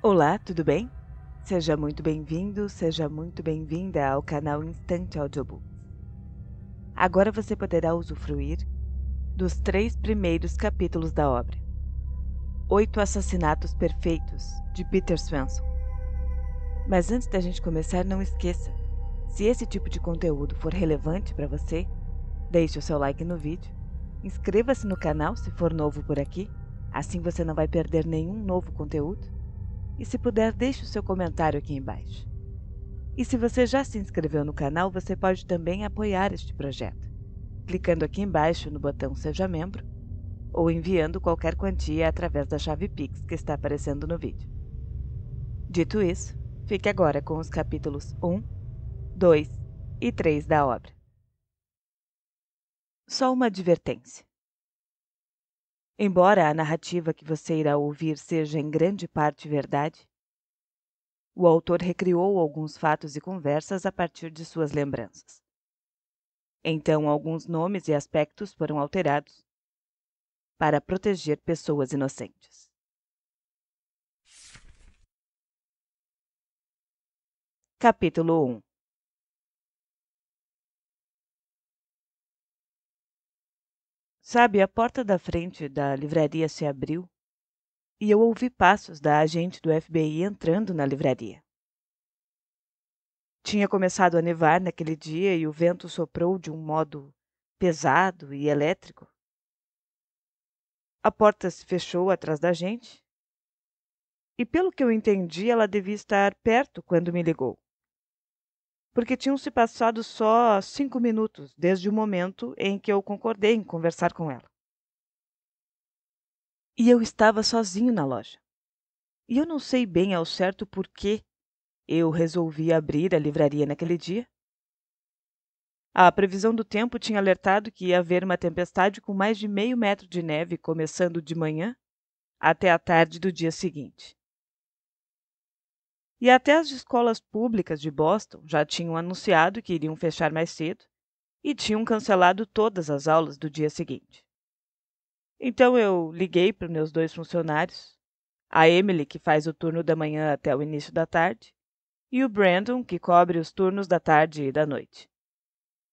Olá, tudo bem? Seja muito bem-vindo, seja muito bem-vinda ao canal Instante Audiobook. Agora você poderá usufruir dos três primeiros capítulos da obra. Oito Assassinatos Perfeitos, de Peter Swenson. Mas antes da gente começar, não esqueça, se esse tipo de conteúdo for relevante para você, deixe o seu like no vídeo, inscreva-se no canal se for novo por aqui, assim você não vai perder nenhum novo conteúdo e se puder, deixe o seu comentário aqui embaixo. E se você já se inscreveu no canal, você pode também apoiar este projeto, clicando aqui embaixo no botão Seja Membro ou enviando qualquer quantia através da chave Pix que está aparecendo no vídeo. Dito isso, fique agora com os capítulos 1, 2 e 3 da obra. Só uma advertência. Embora a narrativa que você irá ouvir seja em grande parte verdade, o autor recriou alguns fatos e conversas a partir de suas lembranças. Então, alguns nomes e aspectos foram alterados para proteger pessoas inocentes. Capítulo 1 Sabe, a porta da frente da livraria se abriu e eu ouvi passos da agente do FBI entrando na livraria. Tinha começado a nevar naquele dia e o vento soprou de um modo pesado e elétrico. A porta se fechou atrás da gente e, pelo que eu entendi, ela devia estar perto quando me ligou porque tinham se passado só cinco minutos desde o momento em que eu concordei em conversar com ela. E eu estava sozinho na loja. E eu não sei bem ao certo por que eu resolvi abrir a livraria naquele dia. A previsão do tempo tinha alertado que ia haver uma tempestade com mais de meio metro de neve começando de manhã até a tarde do dia seguinte. E até as escolas públicas de Boston já tinham anunciado que iriam fechar mais cedo e tinham cancelado todas as aulas do dia seguinte. Então eu liguei para os meus dois funcionários, a Emily, que faz o turno da manhã até o início da tarde, e o Brandon, que cobre os turnos da tarde e da noite.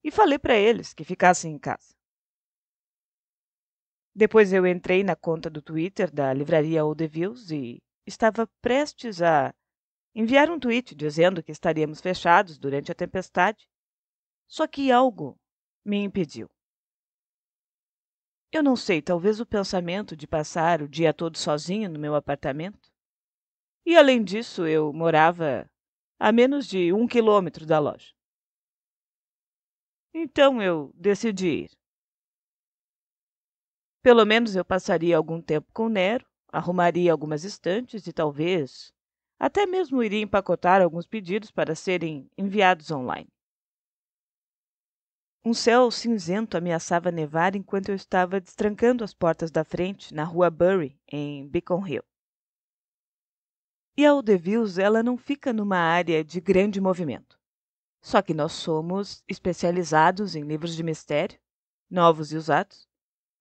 E falei para eles que ficassem em casa. Depois eu entrei na conta do Twitter da Livraria Oldevils e estava prestes a Enviar um tweet dizendo que estaríamos fechados durante a tempestade. Só que algo me impediu. Eu não sei, talvez o pensamento de passar o dia todo sozinho no meu apartamento. E além disso, eu morava a menos de um quilômetro da loja. Então eu decidi ir. Pelo menos eu passaria algum tempo com Nero, arrumaria algumas estantes e talvez até mesmo iria empacotar alguns pedidos para serem enviados online. Um céu cinzento ameaçava nevar enquanto eu estava destrancando as portas da frente na rua Bury, em Beacon Hill. E a Aldevils, ela não fica numa área de grande movimento. Só que nós somos especializados em livros de mistério, novos e usados,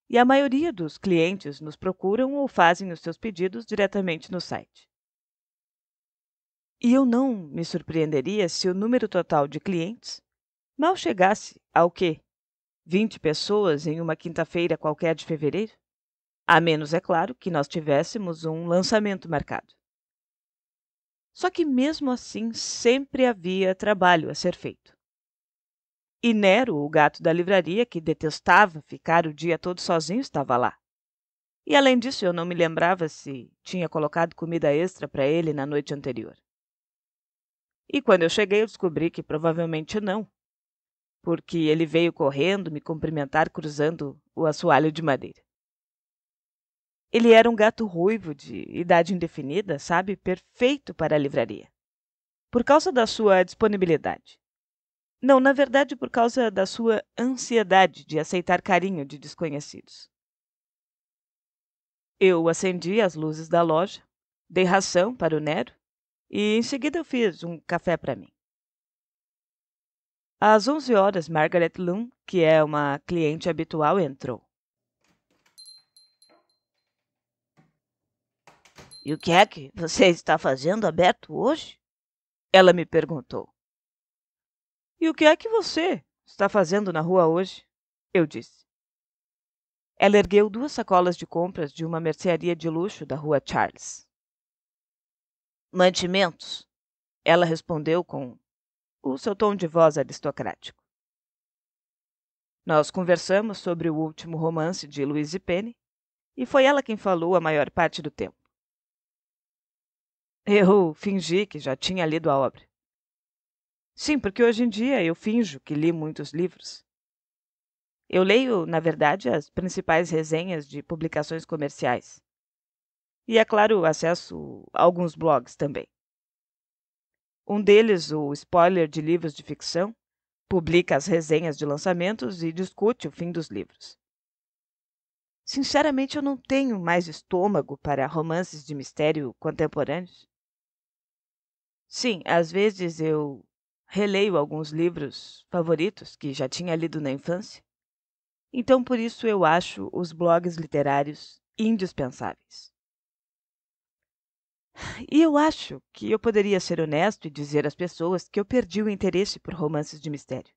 e a maioria dos clientes nos procuram ou fazem os seus pedidos diretamente no site. E eu não me surpreenderia se o número total de clientes mal chegasse ao quê? 20 pessoas em uma quinta-feira qualquer de fevereiro? A menos, é claro, que nós tivéssemos um lançamento marcado. Só que mesmo assim sempre havia trabalho a ser feito. E Nero, o gato da livraria, que detestava ficar o dia todo sozinho, estava lá. E além disso, eu não me lembrava se tinha colocado comida extra para ele na noite anterior. E quando eu cheguei, eu descobri que provavelmente não, porque ele veio correndo me cumprimentar cruzando o assoalho de madeira. Ele era um gato ruivo de idade indefinida, sabe? Perfeito para a livraria. Por causa da sua disponibilidade. Não, na verdade, por causa da sua ansiedade de aceitar carinho de desconhecidos. Eu acendi as luzes da loja, dei ração para o Nero e em seguida eu fiz um café para mim. Às 11 horas, Margaret Loom que é uma cliente habitual, entrou. E o que é que você está fazendo aberto hoje? Ela me perguntou. E o que é que você está fazendo na rua hoje? Eu disse. Ela ergueu duas sacolas de compras de uma mercearia de luxo da rua Charles mantimentos? Ela respondeu com o seu tom de voz aristocrático. Nós conversamos sobre o último romance de Louise Penny e foi ela quem falou a maior parte do tempo. Eu fingi que já tinha lido a obra. Sim, porque hoje em dia eu finjo que li muitos livros. Eu leio, na verdade, as principais resenhas de publicações comerciais. E, é claro, acesso a alguns blogs também. Um deles, o Spoiler de Livros de Ficção, publica as resenhas de lançamentos e discute o fim dos livros. Sinceramente, eu não tenho mais estômago para romances de mistério contemporâneos. Sim, às vezes eu releio alguns livros favoritos que já tinha lido na infância. Então, por isso, eu acho os blogs literários indispensáveis. E eu acho que eu poderia ser honesto e dizer às pessoas que eu perdi o interesse por romances de mistério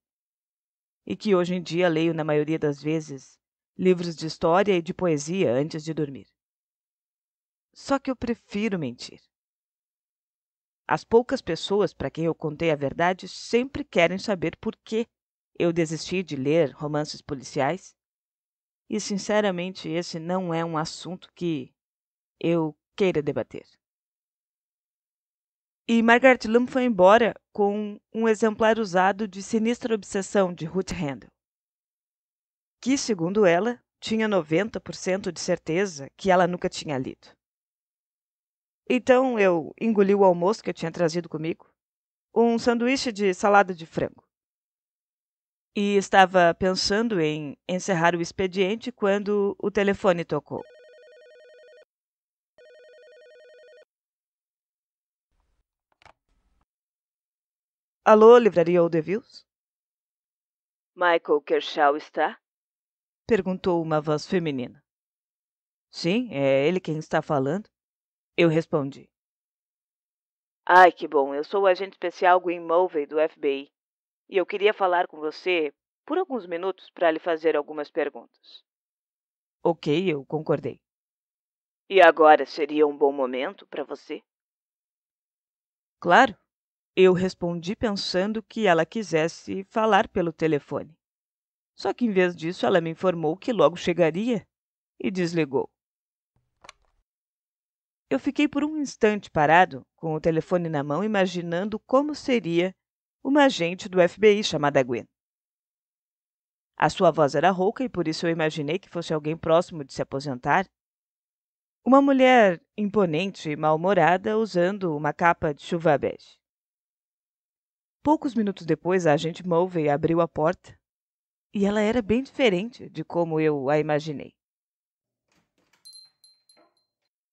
e que hoje em dia leio, na maioria das vezes, livros de história e de poesia antes de dormir. Só que eu prefiro mentir. As poucas pessoas para quem eu contei a verdade sempre querem saber por que eu desisti de ler romances policiais. E, sinceramente, esse não é um assunto que eu queira debater. E Margaret Lum foi embora com um exemplar usado de Sinistra Obsessão, de Ruth Handel, que, segundo ela, tinha 90% de certeza que ela nunca tinha lido. Então eu engoli o almoço que eu tinha trazido comigo, um sanduíche de salada de frango. E estava pensando em encerrar o expediente quando o telefone tocou. Alô, livraria Oldevils? Michael Kershaw está? Perguntou uma voz feminina. Sim, é ele quem está falando. Eu respondi. Ai, que bom. Eu sou o agente especial Gwen Mulvey do FBI. E eu queria falar com você por alguns minutos para lhe fazer algumas perguntas. Ok, eu concordei. E agora seria um bom momento para você? Claro, eu respondi pensando que ela quisesse falar pelo telefone. Só que em vez disso, ela me informou que logo chegaria e desligou. Eu fiquei por um instante parado, com o telefone na mão, imaginando como seria uma agente do FBI chamada Gwen. A sua voz era rouca e por isso eu imaginei que fosse alguém próximo de se aposentar. Uma mulher imponente e mal-humorada usando uma capa de chuva bege. Poucos minutos depois, a agente Mulvey abriu a porta e ela era bem diferente de como eu a imaginei.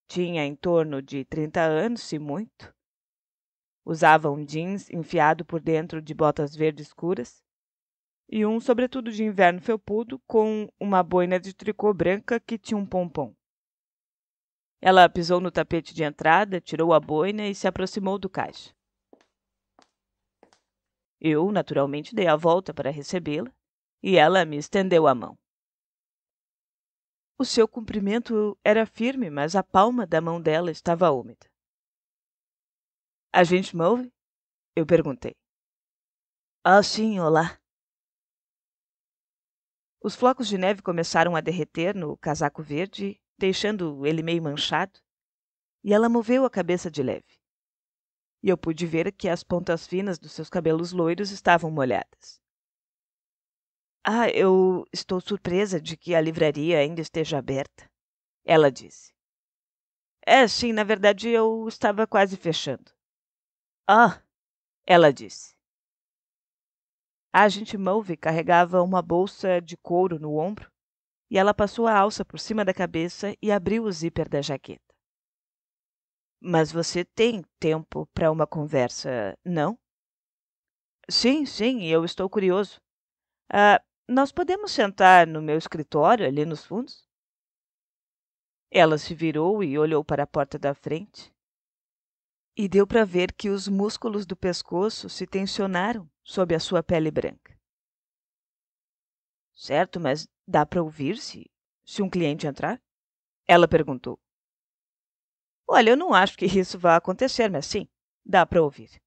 Tinha em torno de 30 anos, se muito. Usava um jeans enfiado por dentro de botas verdes escuras e um sobretudo de inverno felpudo com uma boina de tricô branca que tinha um pompom. Ela pisou no tapete de entrada, tirou a boina e se aproximou do caixa. Eu, naturalmente, dei a volta para recebê-la e ela me estendeu a mão. O seu cumprimento era firme, mas a palma da mão dela estava úmida. A gente move? Eu perguntei. Ah, sim, olá. Os flocos de neve começaram a derreter no casaco verde, deixando ele meio manchado, e ela moveu a cabeça de leve e eu pude ver que as pontas finas dos seus cabelos loiros estavam molhadas. Ah, eu estou surpresa de que a livraria ainda esteja aberta, ela disse. É, sim, na verdade eu estava quase fechando. Ah, ela disse. A gente Mulvey carregava uma bolsa de couro no ombro e ela passou a alça por cima da cabeça e abriu o zíper da jaqueta. Mas você tem tempo para uma conversa, não? Sim, sim, eu estou curioso. Ah, nós podemos sentar no meu escritório ali nos fundos? Ela se virou e olhou para a porta da frente. E deu para ver que os músculos do pescoço se tensionaram sob a sua pele branca. Certo, mas dá para ouvir-se se um cliente entrar? Ela perguntou. Olha, eu não acho que isso vá acontecer, mas sim, dá para ouvir.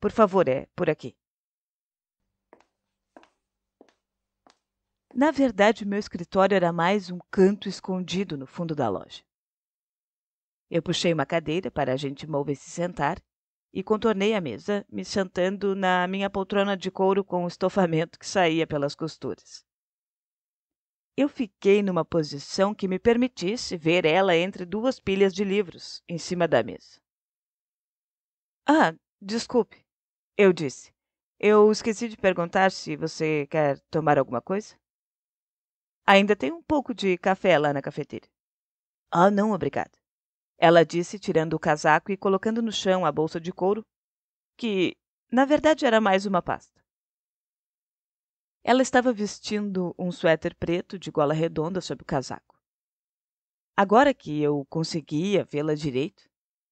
Por favor, é por aqui. Na verdade, meu escritório era mais um canto escondido no fundo da loja. Eu puxei uma cadeira para a gente mover se sentar e contornei a mesa, me sentando na minha poltrona de couro com estofamento que saía pelas costuras eu fiquei numa posição que me permitisse ver ela entre duas pilhas de livros em cima da mesa. Ah, desculpe, eu disse. Eu esqueci de perguntar se você quer tomar alguma coisa. Ainda tem um pouco de café lá na cafeteira. Ah, não, obrigada. Ela disse, tirando o casaco e colocando no chão a bolsa de couro, que, na verdade, era mais uma pasta. Ela estava vestindo um suéter preto de gola redonda sob o casaco. Agora que eu conseguia vê-la direito,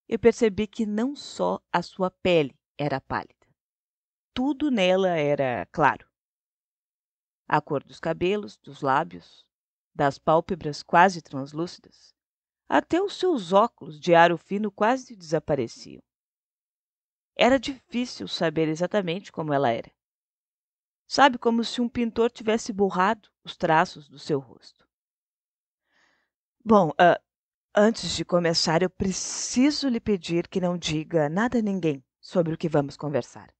eu percebi que não só a sua pele era pálida. Tudo nela era claro. A cor dos cabelos, dos lábios, das pálpebras quase translúcidas, até os seus óculos de aro fino quase desapareciam. Era difícil saber exatamente como ela era sabe, como se um pintor tivesse borrado os traços do seu rosto. Bom, uh, antes de começar, eu preciso lhe pedir que não diga nada a ninguém sobre o que vamos conversar.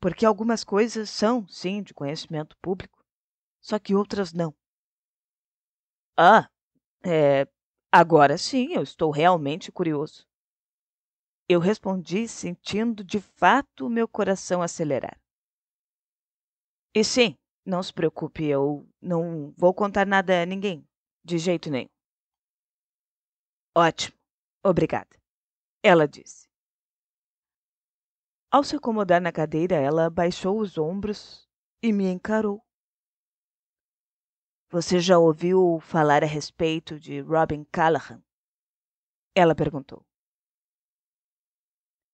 Porque algumas coisas são, sim, de conhecimento público, só que outras não. Ah, é, agora sim, eu estou realmente curioso. Eu respondi sentindo de fato o meu coração acelerar. E sim, não se preocupe, eu não vou contar nada a ninguém. De jeito nenhum. Ótimo, obrigada, ela disse. Ao se acomodar na cadeira, ela baixou os ombros e me encarou. Você já ouviu falar a respeito de Robin Callahan? Ela perguntou.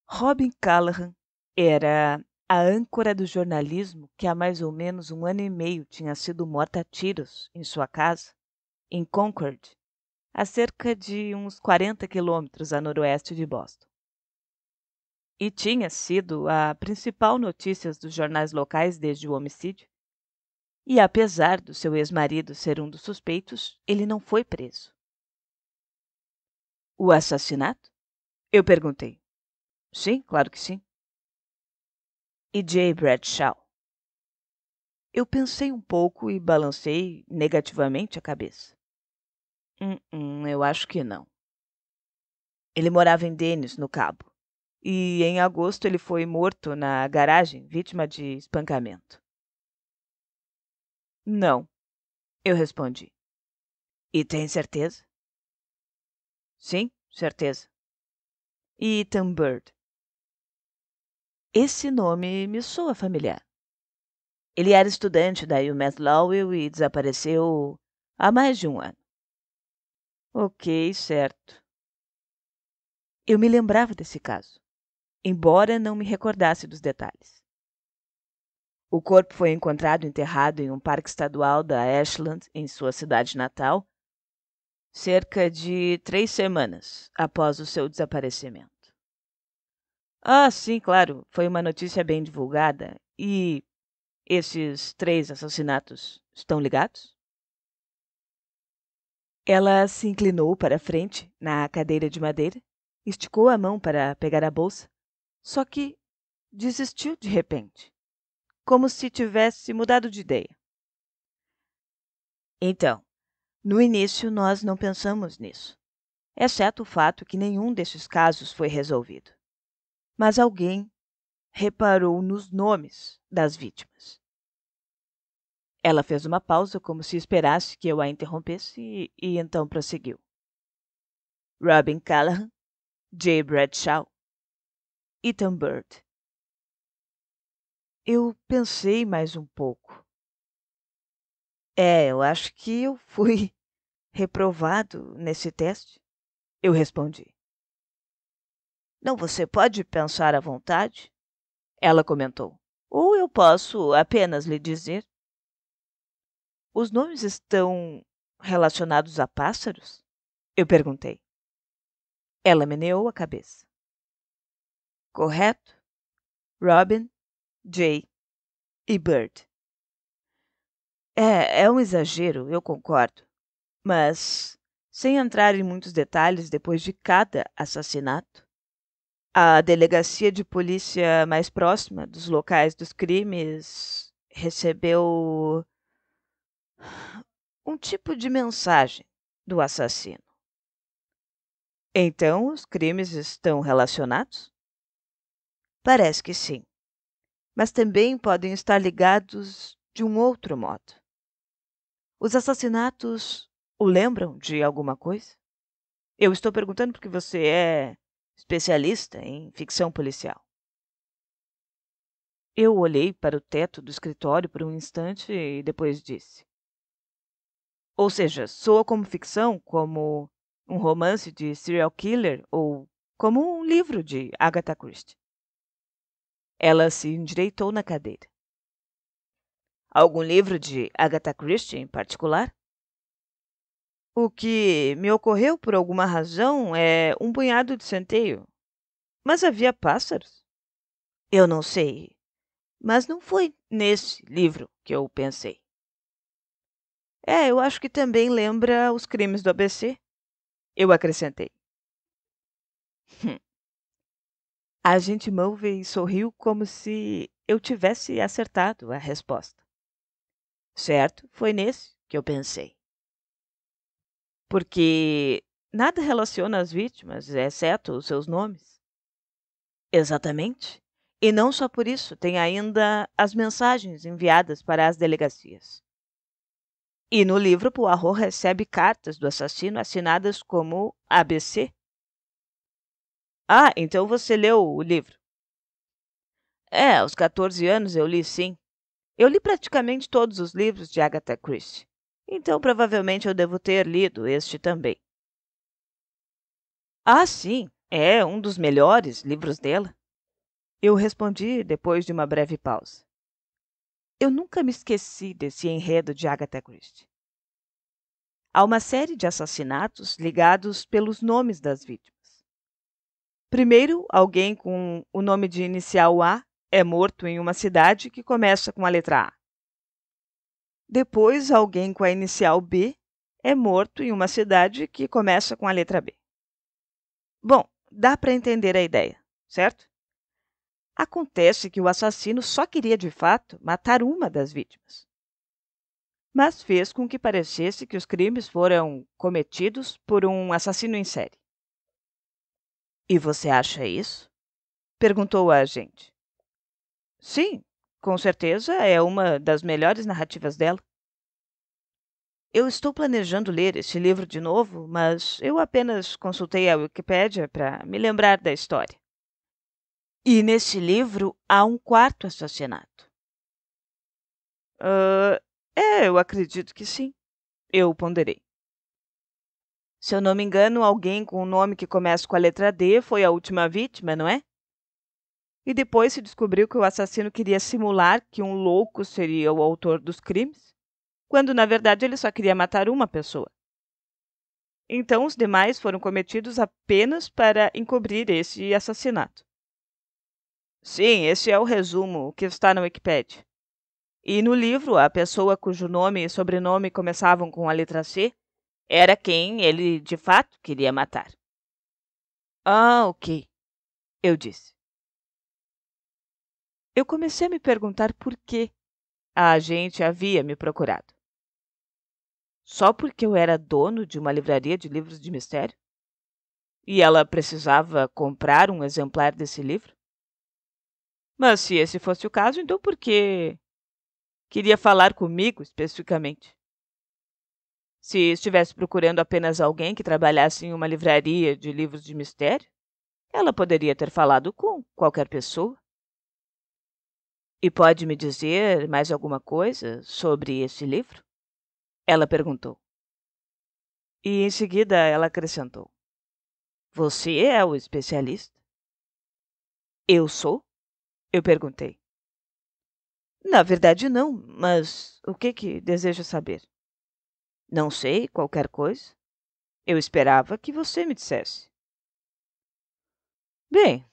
Robin Callahan era a âncora do jornalismo, que há mais ou menos um ano e meio tinha sido morta a tiros em sua casa, em Concord, a cerca de uns 40 quilômetros a noroeste de Boston. E tinha sido a principal notícia dos jornais locais desde o homicídio. E apesar do seu ex-marido ser um dos suspeitos, ele não foi preso. O assassinato? Eu perguntei. Sim, claro que sim e Jay Bradshaw. Eu pensei um pouco e balancei negativamente a cabeça. Hum, hum, eu acho que não. Ele morava em Dennis, no Cabo, e em agosto ele foi morto na garagem, vítima de espancamento. Não, eu respondi. E tem certeza? Sim, certeza. E Tom Bird, esse nome me soa familiar. Ele era estudante da UMass Lowell e desapareceu há mais de um ano. Ok, certo. Eu me lembrava desse caso, embora não me recordasse dos detalhes. O corpo foi encontrado enterrado em um parque estadual da Ashland, em sua cidade natal, cerca de três semanas após o seu desaparecimento. Ah, sim, claro. Foi uma notícia bem divulgada. E esses três assassinatos estão ligados? Ela se inclinou para frente, na cadeira de madeira, esticou a mão para pegar a bolsa, só que desistiu de repente, como se tivesse mudado de ideia. Então, no início nós não pensamos nisso, exceto é o fato que nenhum desses casos foi resolvido mas alguém reparou nos nomes das vítimas. Ela fez uma pausa, como se esperasse que eu a interrompesse, e, e então prosseguiu. Robin Callahan, Jay Bradshaw, Ethan Bird. Eu pensei mais um pouco. É, eu acho que eu fui reprovado nesse teste, eu respondi. Não, você pode pensar à vontade, ela comentou. Ou eu posso apenas lhe dizer. Os nomes estão relacionados a pássaros? Eu perguntei. Ela meneou a cabeça. Correto? Robin, Jay e Bird. É, é um exagero, eu concordo. Mas, sem entrar em muitos detalhes depois de cada assassinato, a delegacia de polícia mais próxima dos locais dos crimes recebeu um tipo de mensagem do assassino. Então, os crimes estão relacionados? Parece que sim. Mas também podem estar ligados de um outro modo. Os assassinatos o lembram de alguma coisa? Eu estou perguntando porque você é especialista em ficção policial. Eu olhei para o teto do escritório por um instante e depois disse: Ou seja, soa como ficção, como um romance de serial killer ou como um livro de Agatha Christie. Ela se endireitou na cadeira. Algum livro de Agatha Christie em particular? O que me ocorreu por alguma razão é um punhado de centeio. Mas havia pássaros? Eu não sei. Mas não foi nesse livro que eu pensei. É, eu acho que também lembra os crimes do ABC. Eu acrescentei. Hum. A gente Mulvey sorriu como se eu tivesse acertado a resposta. Certo, foi nesse que eu pensei porque nada relaciona as vítimas, exceto os seus nomes. Exatamente. E não só por isso, tem ainda as mensagens enviadas para as delegacias. E no livro, Poirot recebe cartas do assassino assinadas como ABC. Ah, então você leu o livro? É, aos 14 anos eu li sim. Eu li praticamente todos os livros de Agatha Christie. Então provavelmente eu devo ter lido este também. Ah, sim, é um dos melhores livros dela. Eu respondi depois de uma breve pausa. Eu nunca me esqueci desse enredo de Agatha Christie. Há uma série de assassinatos ligados pelos nomes das vítimas. Primeiro, alguém com o nome de inicial A é morto em uma cidade que começa com a letra A. Depois, alguém com a inicial B é morto em uma cidade que começa com a letra B. Bom, dá para entender a ideia, certo? Acontece que o assassino só queria de fato matar uma das vítimas, mas fez com que parecesse que os crimes foram cometidos por um assassino em série. E você acha isso? perguntou a agente. Sim, com certeza é uma das melhores narrativas dela. Eu estou planejando ler esse livro de novo, mas eu apenas consultei a Wikipédia para me lembrar da história. E nesse livro há um quarto assassinato. Uh, é, eu acredito que sim. Eu ponderei. Se eu não me engano, alguém com um nome que começa com a letra D foi a última vítima, não é? E depois se descobriu que o assassino queria simular que um louco seria o autor dos crimes, quando na verdade ele só queria matar uma pessoa. Então os demais foram cometidos apenas para encobrir esse assassinato. Sim, esse é o resumo que está na Wikipedia. E no livro, a pessoa cujo nome e sobrenome começavam com a letra C era quem ele de fato queria matar. Ah, ok, eu disse eu comecei a me perguntar por que a agente havia me procurado. Só porque eu era dono de uma livraria de livros de mistério? E ela precisava comprar um exemplar desse livro? Mas se esse fosse o caso, então por que queria falar comigo especificamente? Se estivesse procurando apenas alguém que trabalhasse em uma livraria de livros de mistério, ela poderia ter falado com qualquer pessoa. E pode me dizer mais alguma coisa sobre esse livro? Ela perguntou. E em seguida ela acrescentou: Você é o especialista? Eu sou? Eu perguntei. Na verdade, não, mas o que que deseja saber? Não sei, qualquer coisa. Eu esperava que você me dissesse. Bem,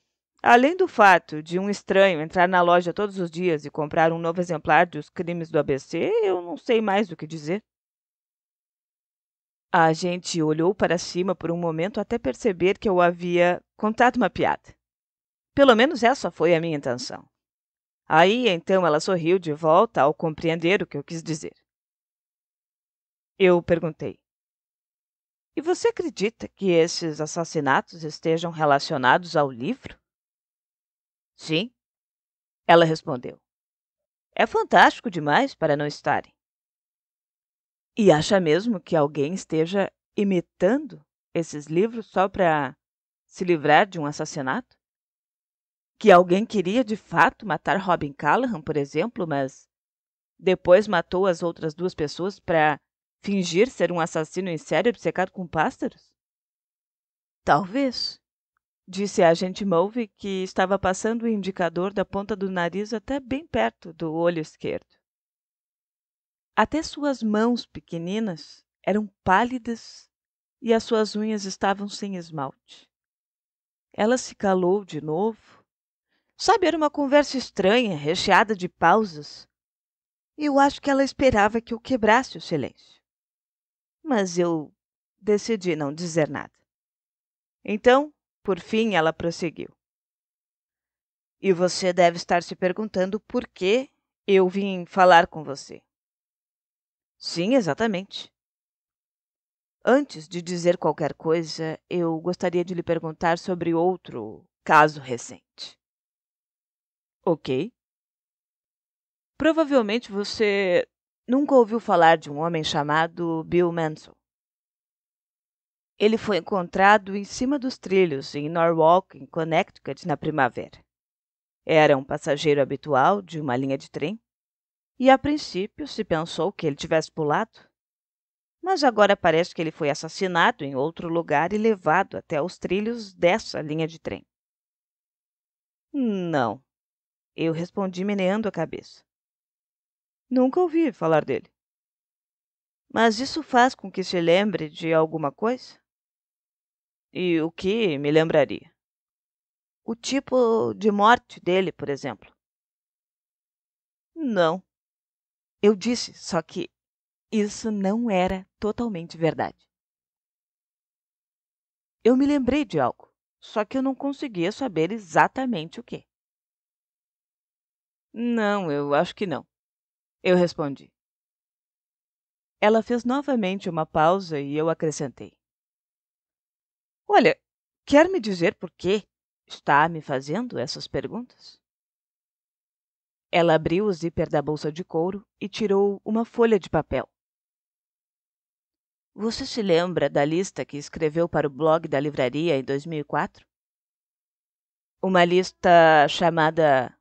Além do fato de um estranho entrar na loja todos os dias e comprar um novo exemplar dos Crimes do ABC, eu não sei mais o que dizer. A gente olhou para cima por um momento até perceber que eu havia contado uma piada. Pelo menos essa foi a minha intenção. Aí então ela sorriu de volta ao compreender o que eu quis dizer. Eu perguntei: E você acredita que esses assassinatos estejam relacionados ao livro? Sim, ela respondeu. É fantástico demais para não estarem. E acha mesmo que alguém esteja imitando esses livros só para se livrar de um assassinato? Que alguém queria de fato matar Robin Callahan, por exemplo, mas depois matou as outras duas pessoas para fingir ser um assassino em série obcecado com pássaros? Talvez. Disse a agente Mulvey que estava passando o indicador da ponta do nariz até bem perto do olho esquerdo. Até suas mãos pequeninas eram pálidas e as suas unhas estavam sem esmalte. Ela se calou de novo. Sabe, era uma conversa estranha, recheada de pausas. Eu acho que ela esperava que eu quebrasse o silêncio. Mas eu decidi não dizer nada. Então, por fim, ela prosseguiu. E você deve estar se perguntando por que eu vim falar com você. Sim, exatamente. Antes de dizer qualquer coisa, eu gostaria de lhe perguntar sobre outro caso recente. Ok. Provavelmente você nunca ouviu falar de um homem chamado Bill Mansell. Ele foi encontrado em cima dos trilhos em Norwalk, em Connecticut, na primavera. Era um passageiro habitual de uma linha de trem e a princípio se pensou que ele tivesse pulado. Mas agora parece que ele foi assassinado em outro lugar e levado até os trilhos dessa linha de trem. Não, eu respondi meneando a cabeça. Nunca ouvi falar dele. Mas isso faz com que se lembre de alguma coisa? E o que me lembraria? O tipo de morte dele, por exemplo. Não. Eu disse, só que isso não era totalmente verdade. Eu me lembrei de algo, só que eu não conseguia saber exatamente o que. Não, eu acho que não. Eu respondi. Ela fez novamente uma pausa e eu acrescentei. Olha, quer me dizer por que está me fazendo essas perguntas? Ela abriu o zíper da bolsa de couro e tirou uma folha de papel. Você se lembra da lista que escreveu para o blog da livraria em 2004? Uma lista chamada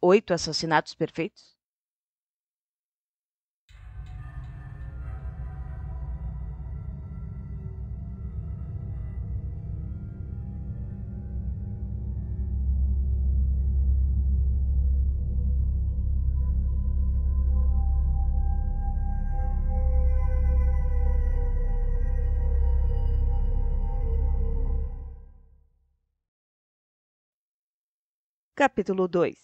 Oito Assassinatos Perfeitos? Capítulo 2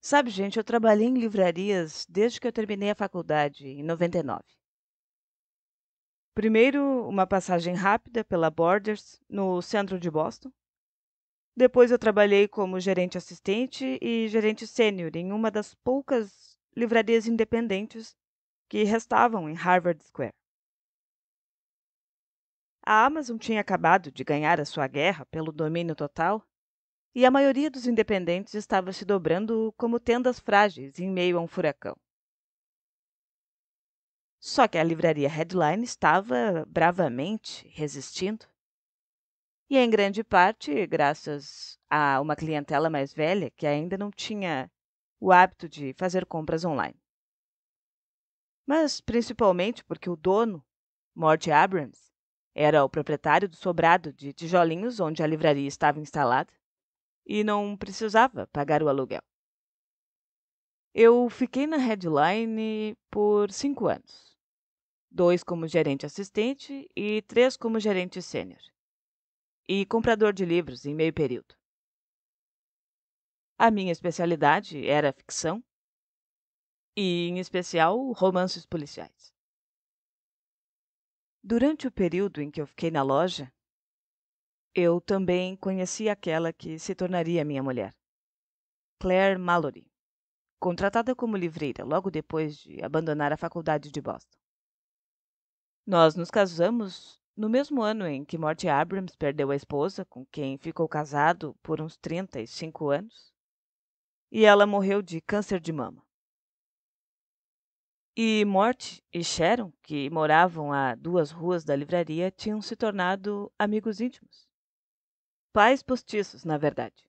Sabe, gente, eu trabalhei em livrarias desde que eu terminei a faculdade, em 99. Primeiro, uma passagem rápida pela Borders, no centro de Boston. Depois, eu trabalhei como gerente assistente e gerente sênior em uma das poucas livrarias independentes que restavam em Harvard Square. A Amazon tinha acabado de ganhar a sua guerra pelo domínio total e a maioria dos independentes estava se dobrando como tendas frágeis em meio a um furacão. Só que a livraria Headline estava bravamente resistindo. E em grande parte, graças a uma clientela mais velha que ainda não tinha o hábito de fazer compras online. Mas principalmente porque o dono, Mort Abrams, era o proprietário do sobrado de tijolinhos onde a livraria estava instalada e não precisava pagar o aluguel. Eu fiquei na Headline por cinco anos, dois como gerente assistente e três como gerente sênior, e comprador de livros em meio período. A minha especialidade era ficção e, em especial, romances policiais. Durante o período em que eu fiquei na loja, eu também conheci aquela que se tornaria minha mulher, Claire Mallory, contratada como livreira logo depois de abandonar a faculdade de Boston. Nós nos casamos no mesmo ano em que Morty Abrams perdeu a esposa, com quem ficou casado por uns 35 anos, e ela morreu de câncer de mama. E Mort e Sharon, que moravam a duas ruas da livraria, tinham se tornado amigos íntimos. Pais postiços, na verdade.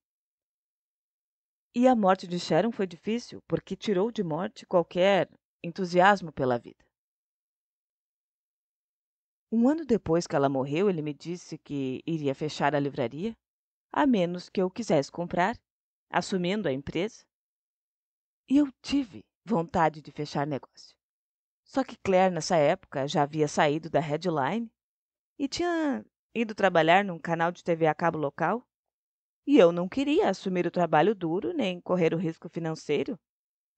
E a morte de Sharon foi difícil, porque tirou de Mort qualquer entusiasmo pela vida. Um ano depois que ela morreu, ele me disse que iria fechar a livraria, a menos que eu quisesse comprar, assumindo a empresa. E eu tive vontade de fechar negócio. Só que Claire, nessa época, já havia saído da Headline e tinha ido trabalhar num canal de TV a cabo local. E eu não queria assumir o trabalho duro nem correr o risco financeiro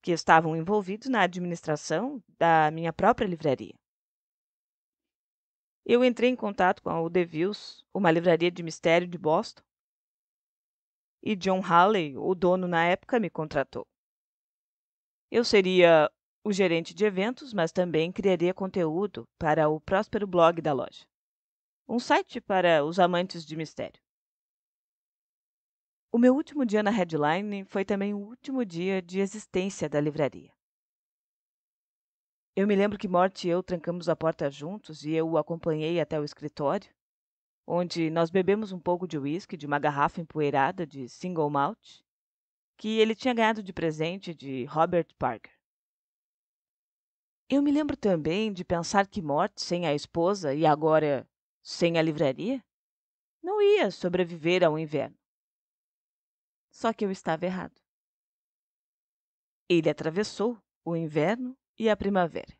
que estavam envolvidos na administração da minha própria livraria. Eu entrei em contato com a O'Devils, uma livraria de mistério de Boston, e John Halley, o dono na época, me contratou. Eu seria o gerente de eventos, mas também criaria conteúdo para o próspero blog da loja. Um site para os amantes de mistério. O meu último dia na Headline foi também o último dia de existência da livraria. Eu me lembro que Morte e eu trancamos a porta juntos e eu o acompanhei até o escritório, onde nós bebemos um pouco de uísque de uma garrafa empoeirada de single malt que ele tinha ganhado de presente de Robert Parker. Eu me lembro também de pensar que Morte, sem a esposa e agora sem a livraria, não ia sobreviver ao inverno. Só que eu estava errado. Ele atravessou o inverno e a primavera.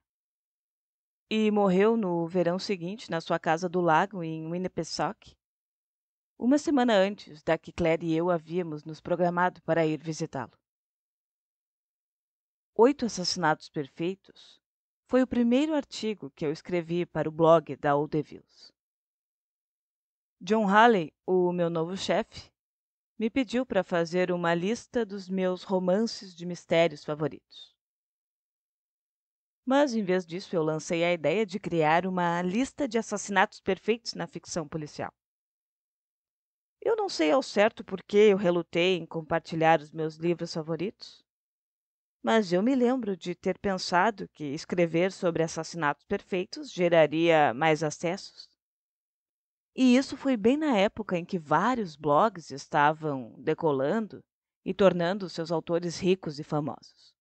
E morreu no verão seguinte na sua casa do lago em Winnipesauk, uma semana antes da que Claire e eu havíamos nos programado para ir visitá-lo. Oito assassinatos perfeitos foi o primeiro artigo que eu escrevi para o blog da Old Devils. John Halley, o meu novo chefe, me pediu para fazer uma lista dos meus romances de mistérios favoritos. Mas, em vez disso, eu lancei a ideia de criar uma lista de assassinatos perfeitos na ficção policial. Eu não sei ao certo por que eu relutei em compartilhar os meus livros favoritos, mas eu me lembro de ter pensado que escrever sobre assassinatos perfeitos geraria mais acessos. E isso foi bem na época em que vários blogs estavam decolando e tornando seus autores ricos e famosos.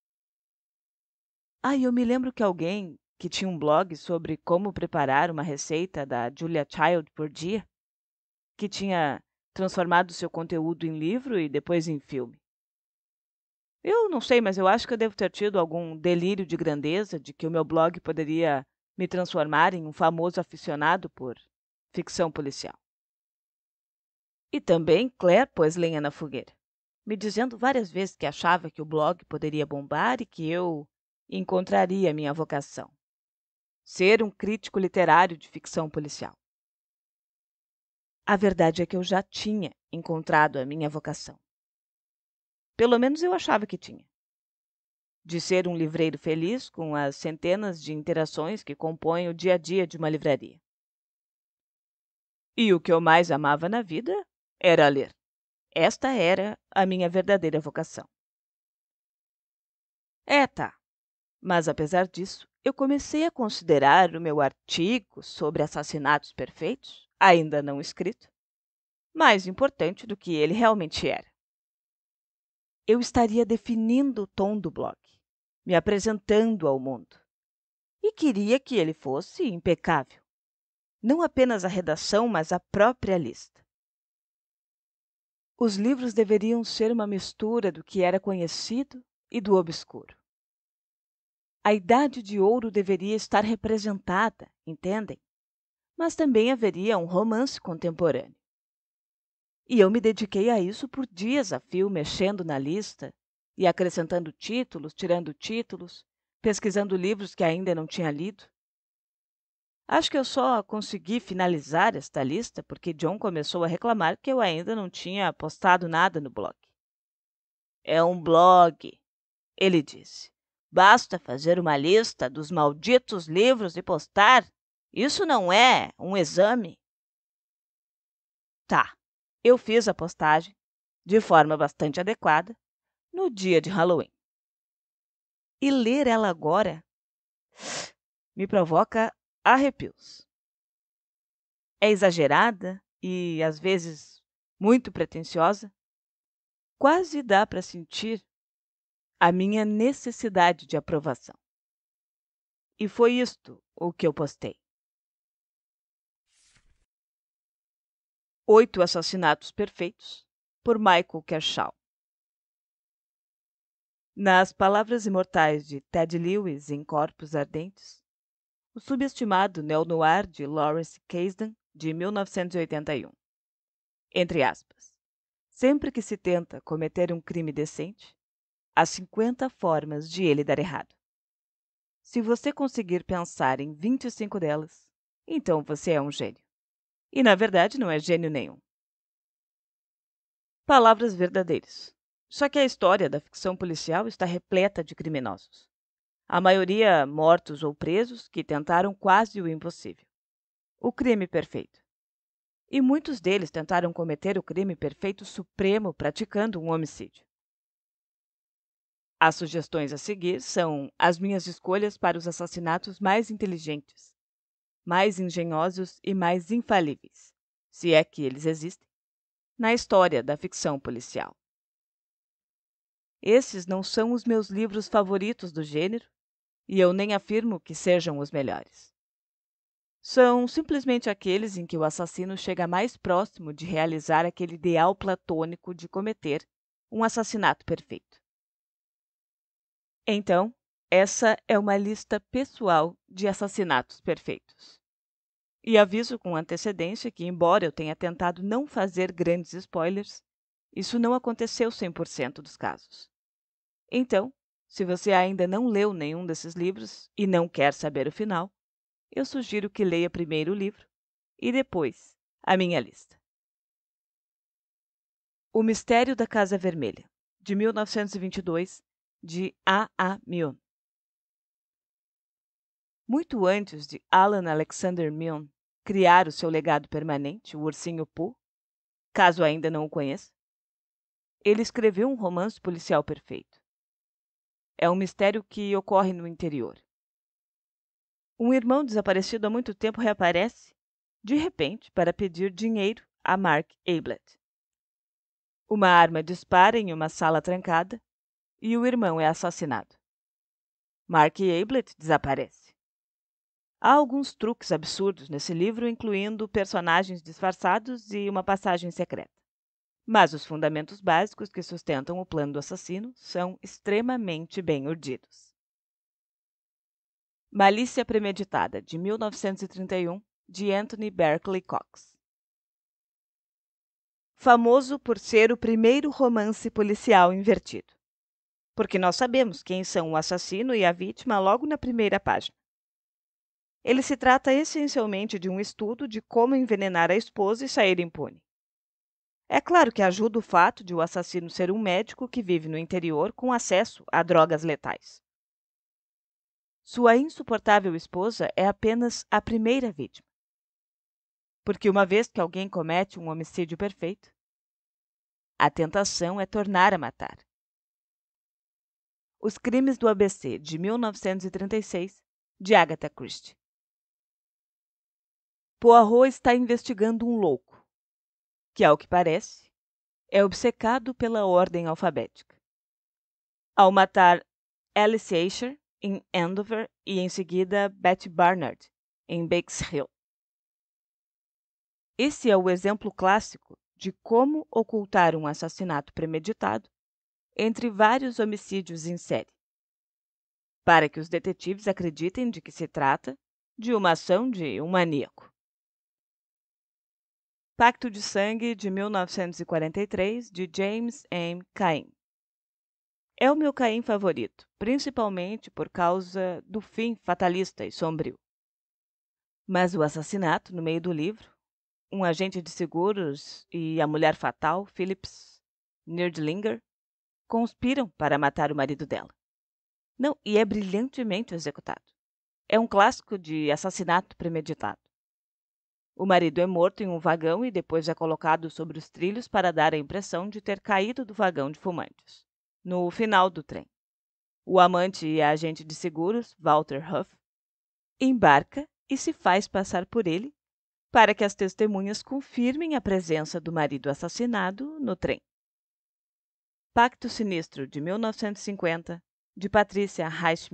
Ah, eu me lembro que alguém que tinha um blog sobre como preparar uma receita da Julia Child por dia, que tinha transformado seu conteúdo em livro e depois em filme. Eu não sei, mas eu acho que eu devo ter tido algum delírio de grandeza de que o meu blog poderia me transformar em um famoso aficionado por ficção policial. E também Claire pôs lenha na fogueira, me dizendo várias vezes que achava que o blog poderia bombar e que eu encontraria minha vocação: ser um crítico literário de ficção policial. A verdade é que eu já tinha encontrado a minha vocação. Pelo menos eu achava que tinha. De ser um livreiro feliz com as centenas de interações que compõem o dia a dia de uma livraria. E o que eu mais amava na vida era ler. Esta era a minha verdadeira vocação. É, tá. Mas apesar disso, eu comecei a considerar o meu artigo sobre assassinatos perfeitos, ainda não escrito, mais importante do que ele realmente era eu estaria definindo o tom do blog, me apresentando ao mundo. E queria que ele fosse impecável. Não apenas a redação, mas a própria lista. Os livros deveriam ser uma mistura do que era conhecido e do obscuro. A idade de ouro deveria estar representada, entendem? Mas também haveria um romance contemporâneo. E eu me dediquei a isso por dias a fio, mexendo na lista e acrescentando títulos, tirando títulos, pesquisando livros que ainda não tinha lido. Acho que eu só consegui finalizar esta lista porque John começou a reclamar que eu ainda não tinha postado nada no blog. É um blog, ele disse. Basta fazer uma lista dos malditos livros e postar. Isso não é um exame. Tá, eu fiz a postagem, de forma bastante adequada, no dia de Halloween. E ler ela agora me provoca arrepios. É exagerada e, às vezes, muito pretensiosa. Quase dá para sentir a minha necessidade de aprovação. E foi isto o que eu postei. Oito Assassinatos Perfeitos, por Michael Kershaw. Nas palavras imortais de Ted Lewis em Corpos Ardentes, o subestimado neo-noir de Lawrence Kasdan, de 1981. Entre aspas. Sempre que se tenta cometer um crime decente, há 50 formas de ele dar errado. Se você conseguir pensar em 25 delas, então você é um gênio. E na verdade não é gênio nenhum. Palavras verdadeiras. Só que a história da ficção policial está repleta de criminosos. A maioria mortos ou presos que tentaram quase o impossível. O crime perfeito. E muitos deles tentaram cometer o crime perfeito supremo praticando um homicídio. As sugestões a seguir são as minhas escolhas para os assassinatos mais inteligentes, mais engenhosos e mais infalíveis, se é que eles existem, na história da ficção policial. Esses não são os meus livros favoritos do gênero, e eu nem afirmo que sejam os melhores. São simplesmente aqueles em que o assassino chega mais próximo de realizar aquele ideal platônico de cometer um assassinato perfeito. Então, essa é uma lista pessoal de assassinatos perfeitos. E aviso com antecedência que, embora eu tenha tentado não fazer grandes spoilers, isso não aconteceu 100% dos casos. Então, se você ainda não leu nenhum desses livros e não quer saber o final, eu sugiro que leia primeiro o livro e depois a minha lista. O Mistério da Casa Vermelha, de 1922, de A. A. Milne. Muito antes de Alan Alexander Milne criar o seu legado permanente, o Ursinho Pooh, caso ainda não o conheça, ele escreveu um romance policial perfeito. É um mistério que ocorre no interior. Um irmão desaparecido há muito tempo reaparece, de repente, para pedir dinheiro a Mark Ablett. Uma arma dispara em uma sala trancada e o irmão é assassinado. Mark Ablett desaparece. Há alguns truques absurdos nesse livro, incluindo personagens disfarçados e uma passagem secreta. Mas os fundamentos básicos que sustentam o plano do assassino são extremamente bem urdidos. Malícia Premeditada, de 1931, de Anthony Berkeley Cox. Famoso por ser o primeiro romance policial invertido. Porque nós sabemos quem são o assassino e a vítima logo na primeira página. Ele se trata essencialmente de um estudo de como envenenar a esposa e sair impune. É claro que ajuda o fato de o assassino ser um médico que vive no interior com acesso a drogas letais. Sua insuportável esposa é apenas a primeira vítima. Porque uma vez que alguém comete um homicídio perfeito, a tentação é tornar a matar. Os Crimes do ABC, de 1936, de Agatha Christie. Poirot está investigando um louco, que, ao que parece, é obcecado pela ordem alfabética. Ao matar Alice Asher em Andover e em seguida Betty Barnard em Hill. Esse é o exemplo clássico de como ocultar um assassinato premeditado entre vários homicídios em série, para que os detetives acreditem de que se trata de uma ação de um maníaco. Pacto de Sangue de 1943, de James M. Cain. É o meu Cain favorito, principalmente por causa do fim fatalista e sombrio. Mas o assassinato no meio do livro, um agente de seguros e a mulher fatal, Phillips Nerdlinger, conspiram para matar o marido dela. Não, e é brilhantemente executado. É um clássico de assassinato premeditado. O marido é morto em um vagão e depois é colocado sobre os trilhos para dar a impressão de ter caído do vagão de fumantes, no final do trem. O amante e agente de seguros, Walter Huff, embarca e se faz passar por ele para que as testemunhas confirmem a presença do marido assassinado no trem. Pacto Sinistro de 1950, de Patrícia Reich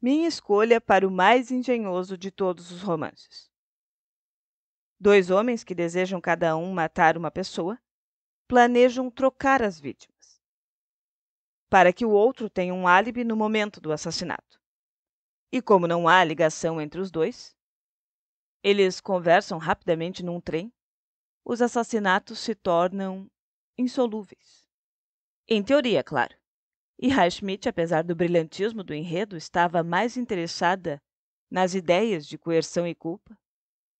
minha escolha para o mais engenhoso de todos os romances. Dois homens que desejam cada um matar uma pessoa planejam trocar as vítimas, para que o outro tenha um álibi no momento do assassinato. E como não há ligação entre os dois, eles conversam rapidamente num trem, os assassinatos se tornam insolúveis. Em teoria, é claro. E Schmidt, apesar do brilhantismo do enredo, estava mais interessada nas ideias de coerção e culpa,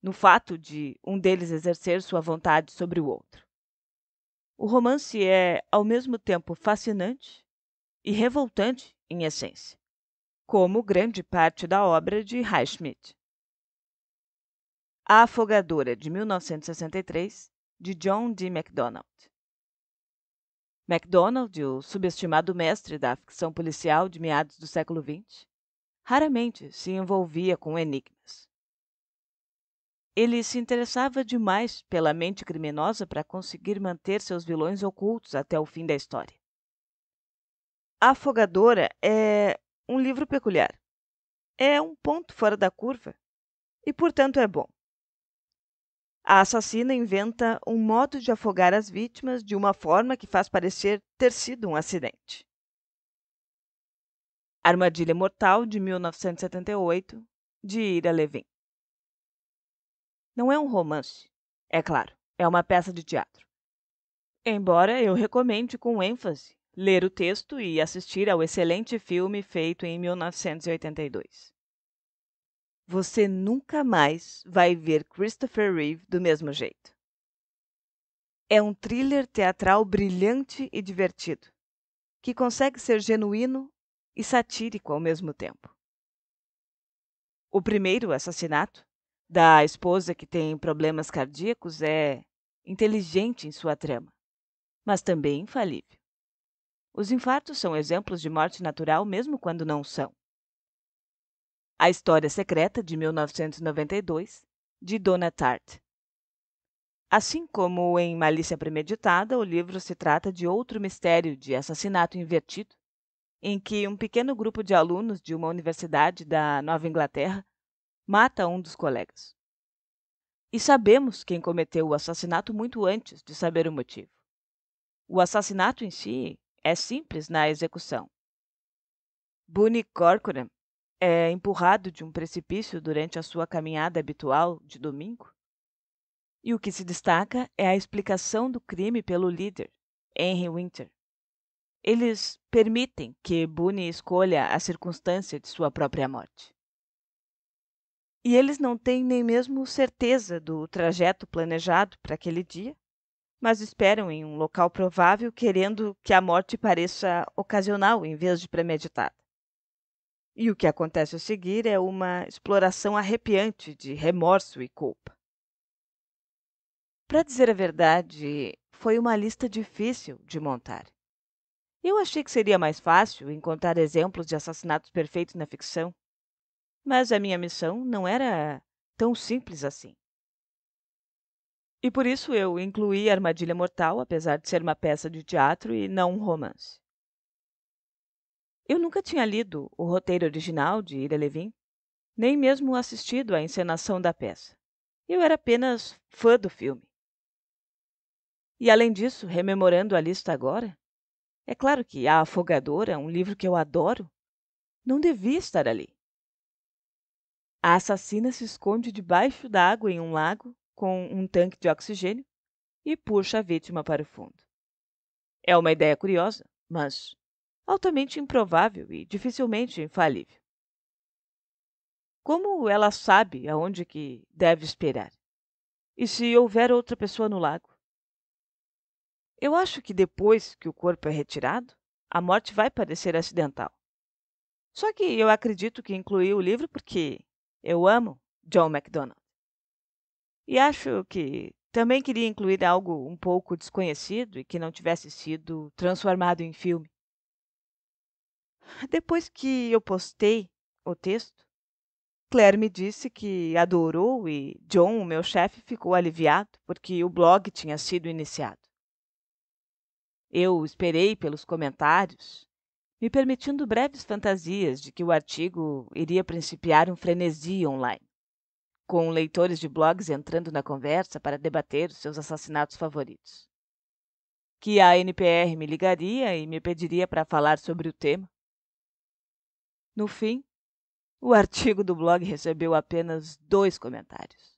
no fato de um deles exercer sua vontade sobre o outro. O romance é, ao mesmo tempo, fascinante e revoltante em essência, como grande parte da obra de Schmidt. A Afogadora, de 1963, de John D. MacDonald. MacDonald, o subestimado mestre da ficção policial de meados do século XX, raramente se envolvia com enigmas. Ele se interessava demais pela mente criminosa para conseguir manter seus vilões ocultos até o fim da história. A Afogadora é um livro peculiar. É um ponto fora da curva e, portanto, é bom. A assassina inventa um modo de afogar as vítimas de uma forma que faz parecer ter sido um acidente. Armadilha Mortal, de 1978, de Ira Levin. Não é um romance, é claro, é uma peça de teatro. Embora eu recomende com ênfase ler o texto e assistir ao excelente filme feito em 1982 você nunca mais vai ver Christopher Reeve do mesmo jeito. É um thriller teatral brilhante e divertido, que consegue ser genuíno e satírico ao mesmo tempo. O primeiro assassinato, da esposa que tem problemas cardíacos, é inteligente em sua trama, mas também infalível. Os infartos são exemplos de morte natural mesmo quando não são. A História Secreta de 1992, de Donna Tartt. Assim como em Malícia Premeditada, o livro se trata de outro mistério de assassinato invertido, em que um pequeno grupo de alunos de uma universidade da Nova Inglaterra mata um dos colegas. E sabemos quem cometeu o assassinato muito antes de saber o motivo. O assassinato em si é simples na execução. Bunny Corcoran é empurrado de um precipício durante a sua caminhada habitual de domingo? E o que se destaca é a explicação do crime pelo líder, Henry Winter. Eles permitem que Boone escolha a circunstância de sua própria morte. E eles não têm nem mesmo certeza do trajeto planejado para aquele dia, mas esperam em um local provável, querendo que a morte pareça ocasional em vez de premeditada. E o que acontece a seguir é uma exploração arrepiante de remorso e culpa. Para dizer a verdade, foi uma lista difícil de montar. Eu achei que seria mais fácil encontrar exemplos de assassinatos perfeitos na ficção, mas a minha missão não era tão simples assim. E por isso eu incluí Armadilha Mortal, apesar de ser uma peça de teatro e não um romance. Eu nunca tinha lido o roteiro original de Ira Levin, nem mesmo assistido à encenação da peça. Eu era apenas fã do filme. E além disso, rememorando a lista agora, é claro que A Afogadora, um livro que eu adoro, não devia estar ali. A assassina se esconde debaixo d'água em um lago com um tanque de oxigênio e puxa a vítima para o fundo. É uma ideia curiosa, mas altamente improvável e dificilmente infalível. Como ela sabe aonde que deve esperar? E se houver outra pessoa no lago? Eu acho que depois que o corpo é retirado, a morte vai parecer acidental. Só que eu acredito que incluí o livro porque eu amo John MacDonald. E acho que também queria incluir algo um pouco desconhecido e que não tivesse sido transformado em filme. Depois que eu postei o texto, Claire me disse que adorou e John, o meu chefe, ficou aliviado porque o blog tinha sido iniciado. Eu esperei pelos comentários, me permitindo breves fantasias de que o artigo iria principiar um frenesi online, com leitores de blogs entrando na conversa para debater os seus assassinatos favoritos. Que a NPR me ligaria e me pediria para falar sobre o tema, no fim, o artigo do blog recebeu apenas dois comentários.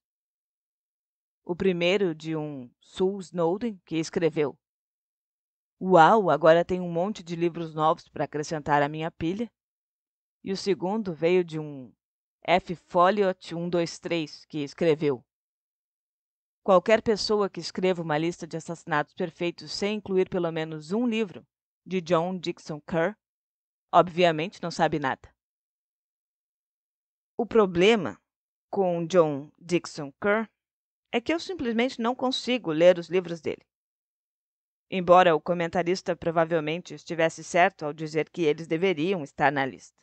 O primeiro de um Sul Snowden que escreveu: Uau, agora tem um monte de livros novos para acrescentar à minha pilha. E o segundo veio de um F. Folliot 123 que escreveu: Qualquer pessoa que escreva uma lista de assassinatos perfeitos sem incluir pelo menos um livro de John Dixon Kerr obviamente não sabe nada. O problema com John Dixon Kerr é que eu simplesmente não consigo ler os livros dele. Embora o comentarista provavelmente estivesse certo ao dizer que eles deveriam estar na lista.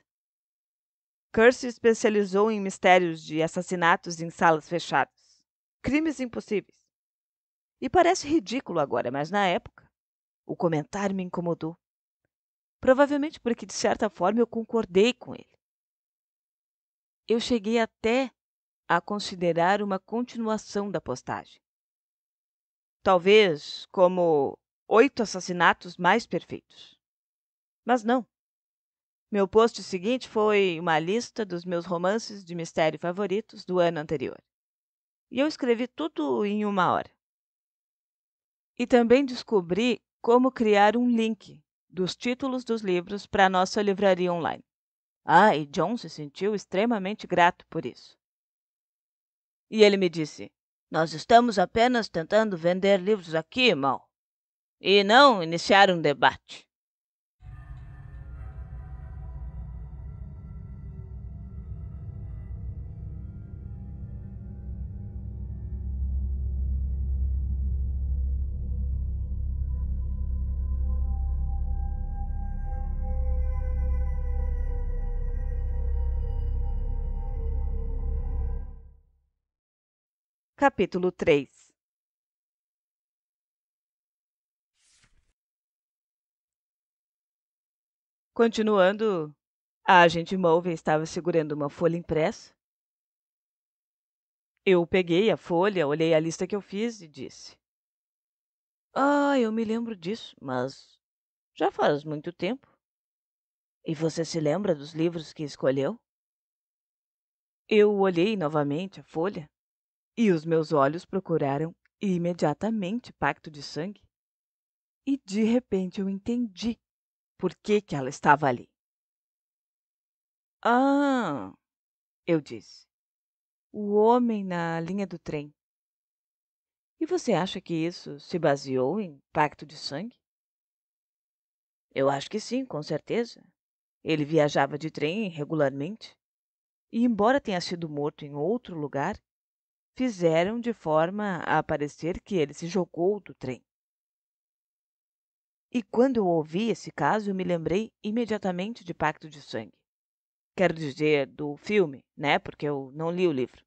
Kerr se especializou em mistérios de assassinatos em salas fechadas, crimes impossíveis. E parece ridículo agora, mas na época, o comentário me incomodou provavelmente porque, de certa forma, eu concordei com ele. Eu cheguei até a considerar uma continuação da postagem. Talvez como oito assassinatos mais perfeitos. Mas não. Meu post seguinte foi uma lista dos meus romances de mistério favoritos do ano anterior. E eu escrevi tudo em uma hora. E também descobri como criar um link dos títulos dos livros para a nossa livraria online. Ah, e John se sentiu extremamente grato por isso. E ele me disse: Nós estamos apenas tentando vender livros aqui, irmão, e não iniciar um debate. capítulo 3. Continuando, a agente Mulvey estava segurando uma folha impressa. Eu peguei a folha, olhei a lista que eu fiz e disse: Ah, eu me lembro disso, mas já faz muito tempo. E você se lembra dos livros que escolheu? Eu olhei novamente a folha. E os meus olhos procuraram imediatamente Pacto de Sangue. E de repente eu entendi por que, que ela estava ali. Ah, eu disse. O homem na linha do trem. E você acha que isso se baseou em Pacto de Sangue? Eu acho que sim, com certeza. Ele viajava de trem regularmente. E, embora tenha sido morto em outro lugar, fizeram de forma a parecer que ele se jogou do trem. E quando eu ouvi esse caso, eu me lembrei imediatamente de Pacto de Sangue. Quero dizer, do filme, né? Porque eu não li o livro.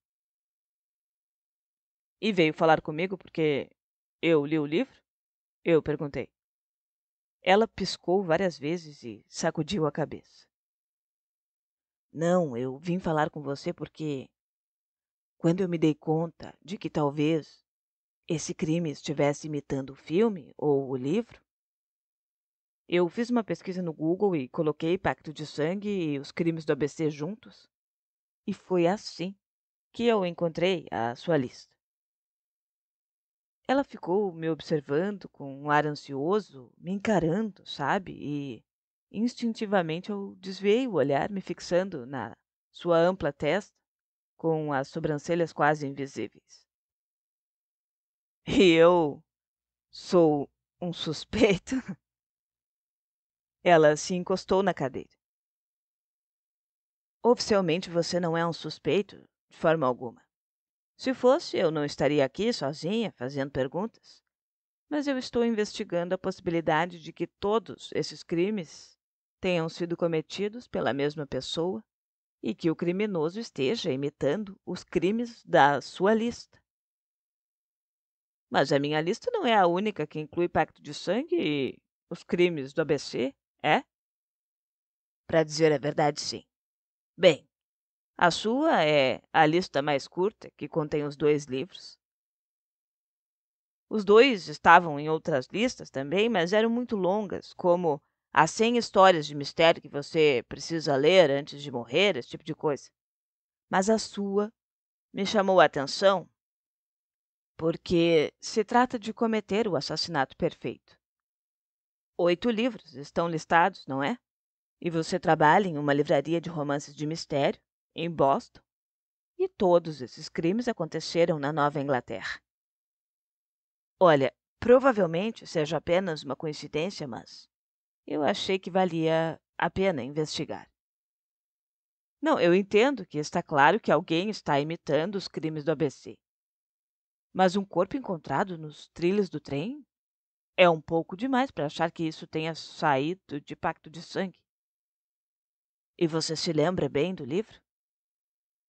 E veio falar comigo porque eu li o livro? Eu perguntei. Ela piscou várias vezes e sacudiu a cabeça. Não, eu vim falar com você porque quando eu me dei conta de que talvez esse crime estivesse imitando o filme ou o livro, eu fiz uma pesquisa no Google e coloquei Pacto de Sangue e os crimes do ABC juntos. E foi assim que eu encontrei a sua lista. Ela ficou me observando com um ar ansioso, me encarando, sabe? E instintivamente eu desviei o olhar, me fixando na sua ampla testa com as sobrancelhas quase invisíveis. E eu sou um suspeito? Ela se encostou na cadeira. Oficialmente você não é um suspeito, de forma alguma. Se fosse, eu não estaria aqui sozinha fazendo perguntas. Mas eu estou investigando a possibilidade de que todos esses crimes tenham sido cometidos pela mesma pessoa e que o criminoso esteja imitando os crimes da sua lista. Mas a minha lista não é a única que inclui pacto de sangue e os crimes do ABC, é? Para dizer a verdade, sim. Bem, a sua é a lista mais curta, que contém os dois livros. Os dois estavam em outras listas também, mas eram muito longas, como Há 100 histórias de mistério que você precisa ler antes de morrer, esse tipo de coisa. Mas a sua me chamou a atenção porque se trata de cometer o assassinato perfeito. Oito livros estão listados, não é? E você trabalha em uma livraria de romances de mistério, em Boston, e todos esses crimes aconteceram na Nova Inglaterra. Olha, provavelmente seja apenas uma coincidência, mas eu achei que valia a pena investigar. Não, eu entendo que está claro que alguém está imitando os crimes do ABC. Mas um corpo encontrado nos trilhos do trem é um pouco demais para achar que isso tenha saído de pacto de sangue. E você se lembra bem do livro?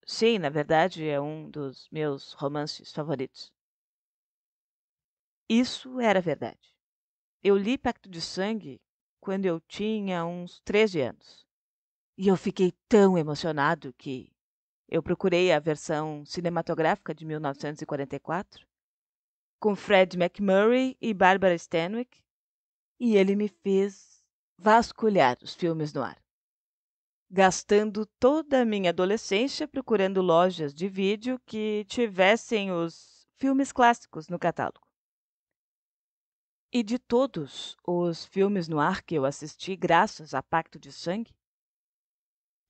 Sim, na verdade é um dos meus romances favoritos. Isso era verdade. Eu li Pacto de Sangue quando eu tinha uns 13 anos. E eu fiquei tão emocionado que eu procurei a versão cinematográfica de 1944 com Fred McMurray e Barbara Stanwyck, e ele me fez vasculhar os filmes no ar. Gastando toda a minha adolescência procurando lojas de vídeo que tivessem os filmes clássicos no catálogo. E de todos os filmes no ar que eu assisti graças a Pacto de Sangue,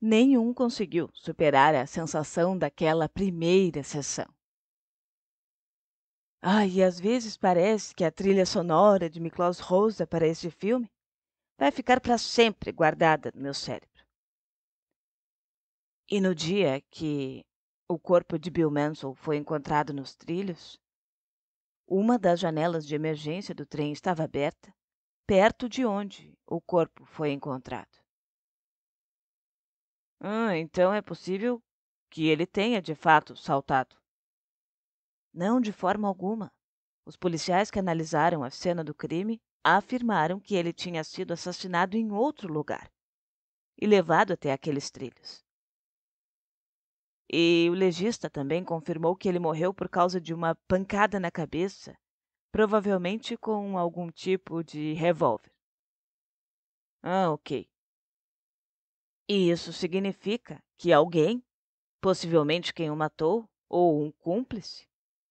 nenhum conseguiu superar a sensação daquela primeira sessão. Ai, e às vezes parece que a trilha sonora de Miklaus Rosa para este filme vai ficar para sempre guardada no meu cérebro. E no dia que o corpo de Bill Mansell foi encontrado nos trilhos, uma das janelas de emergência do trem estava aberta, perto de onde o corpo foi encontrado. Ah, então é possível que ele tenha de fato saltado. Não de forma alguma. Os policiais que analisaram a cena do crime afirmaram que ele tinha sido assassinado em outro lugar e levado até aqueles trilhos. E o legista também confirmou que ele morreu por causa de uma pancada na cabeça, provavelmente com algum tipo de revólver. Ah, ok. E isso significa que alguém, possivelmente quem o matou ou um cúmplice,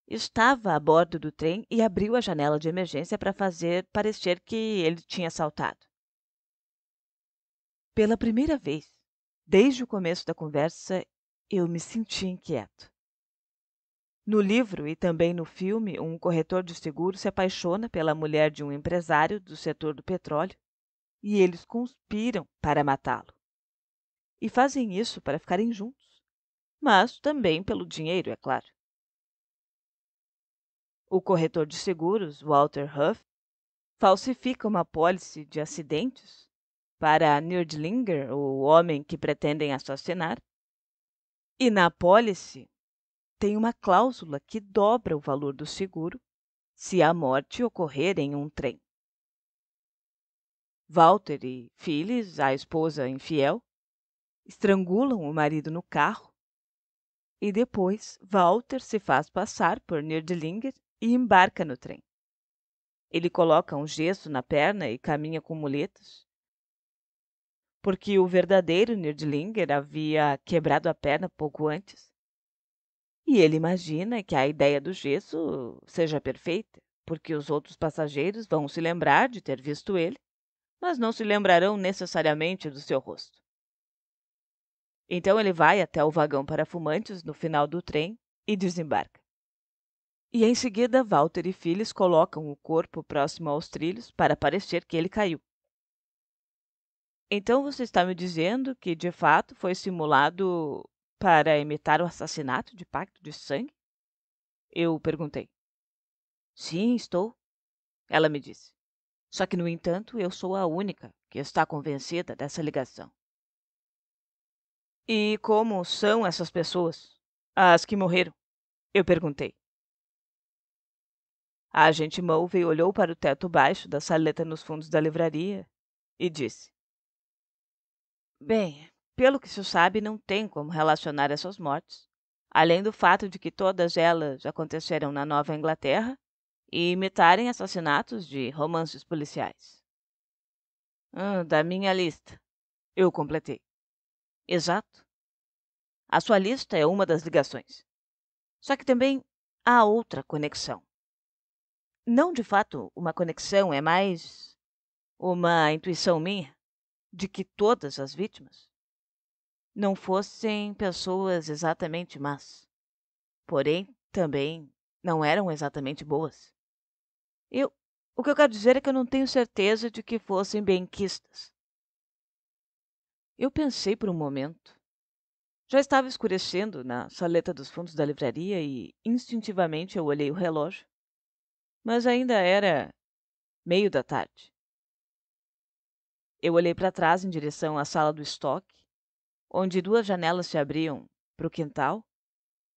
estava a bordo do trem e abriu a janela de emergência para fazer parecer que ele tinha saltado. Pela primeira vez, desde o começo da conversa, eu me senti inquieto. No livro e também no filme, um corretor de seguro se apaixona pela mulher de um empresário do setor do petróleo e eles conspiram para matá-lo. E fazem isso para ficarem juntos, mas também pelo dinheiro, é claro. O corretor de seguros, Walter Huff, falsifica uma pólice de acidentes para Nerdlinger, o homem que pretendem assassinar, e na apólice tem uma cláusula que dobra o valor do seguro se a morte ocorrer em um trem. Walter e Phyllis, a esposa infiel, estrangulam o marido no carro e depois Walter se faz passar por Nerdlinger e embarca no trem. Ele coloca um gesso na perna e caminha com muletas, porque o verdadeiro Nerdlinger havia quebrado a perna pouco antes. E ele imagina que a ideia do gesso seja perfeita, porque os outros passageiros vão se lembrar de ter visto ele, mas não se lembrarão necessariamente do seu rosto. Então ele vai até o vagão para fumantes no final do trem e desembarca. E em seguida, Walter e Phyllis colocam o corpo próximo aos trilhos para parecer que ele caiu. Então você está me dizendo que de fato foi simulado para imitar o assassinato de pacto de sangue? Eu perguntei. Sim, estou. Ela me disse. Só que, no entanto, eu sou a única que está convencida dessa ligação. E como são essas pessoas? As que morreram? Eu perguntei. A agente Mulvey olhou para o teto baixo da saleta nos fundos da livraria e disse: Bem, pelo que se sabe, não tem como relacionar essas mortes, além do fato de que todas elas aconteceram na Nova Inglaterra e imitarem assassinatos de romances policiais. Ah, da minha lista, eu completei. Exato. A sua lista é uma das ligações. Só que também há outra conexão. Não de fato uma conexão, é mais uma intuição minha de que todas as vítimas não fossem pessoas exatamente más, porém também não eram exatamente boas. Eu, o que eu quero dizer é que eu não tenho certeza de que fossem benquistas. Eu pensei por um momento. Já estava escurecendo na saleta dos fundos da livraria e instintivamente eu olhei o relógio. Mas ainda era meio da tarde. Eu olhei para trás em direção à sala do estoque, onde duas janelas se abriam para o quintal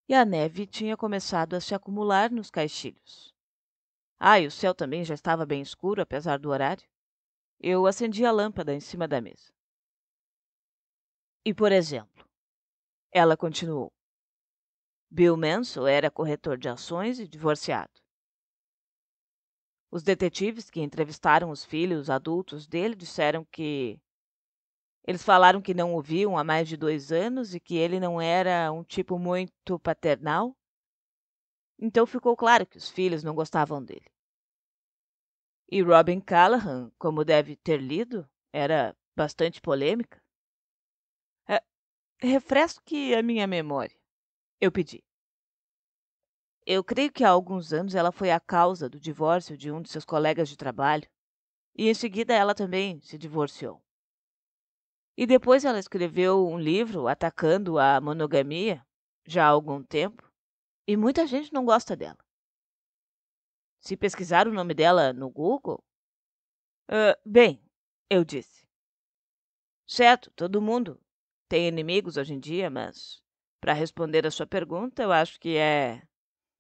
e a neve tinha começado a se acumular nos caixilhos. Ah, e o céu também já estava bem escuro, apesar do horário. Eu acendi a lâmpada em cima da mesa. E, por exemplo, ela continuou. Bill Mansell era corretor de ações e divorciado. Os detetives que entrevistaram os filhos adultos dele disseram que. Eles falaram que não o viam há mais de dois anos e que ele não era um tipo muito paternal. Então ficou claro que os filhos não gostavam dele. E Robin Callahan, como deve ter lido, era bastante polêmica. É, refresco que a minha memória. Eu pedi. Eu creio que há alguns anos ela foi a causa do divórcio de um de seus colegas de trabalho, e em seguida ela também se divorciou. E depois ela escreveu um livro atacando a monogamia, já há algum tempo, e muita gente não gosta dela. Se pesquisar o nome dela no Google. Uh, bem, eu disse. Certo, todo mundo tem inimigos hoje em dia, mas para responder a sua pergunta, eu acho que é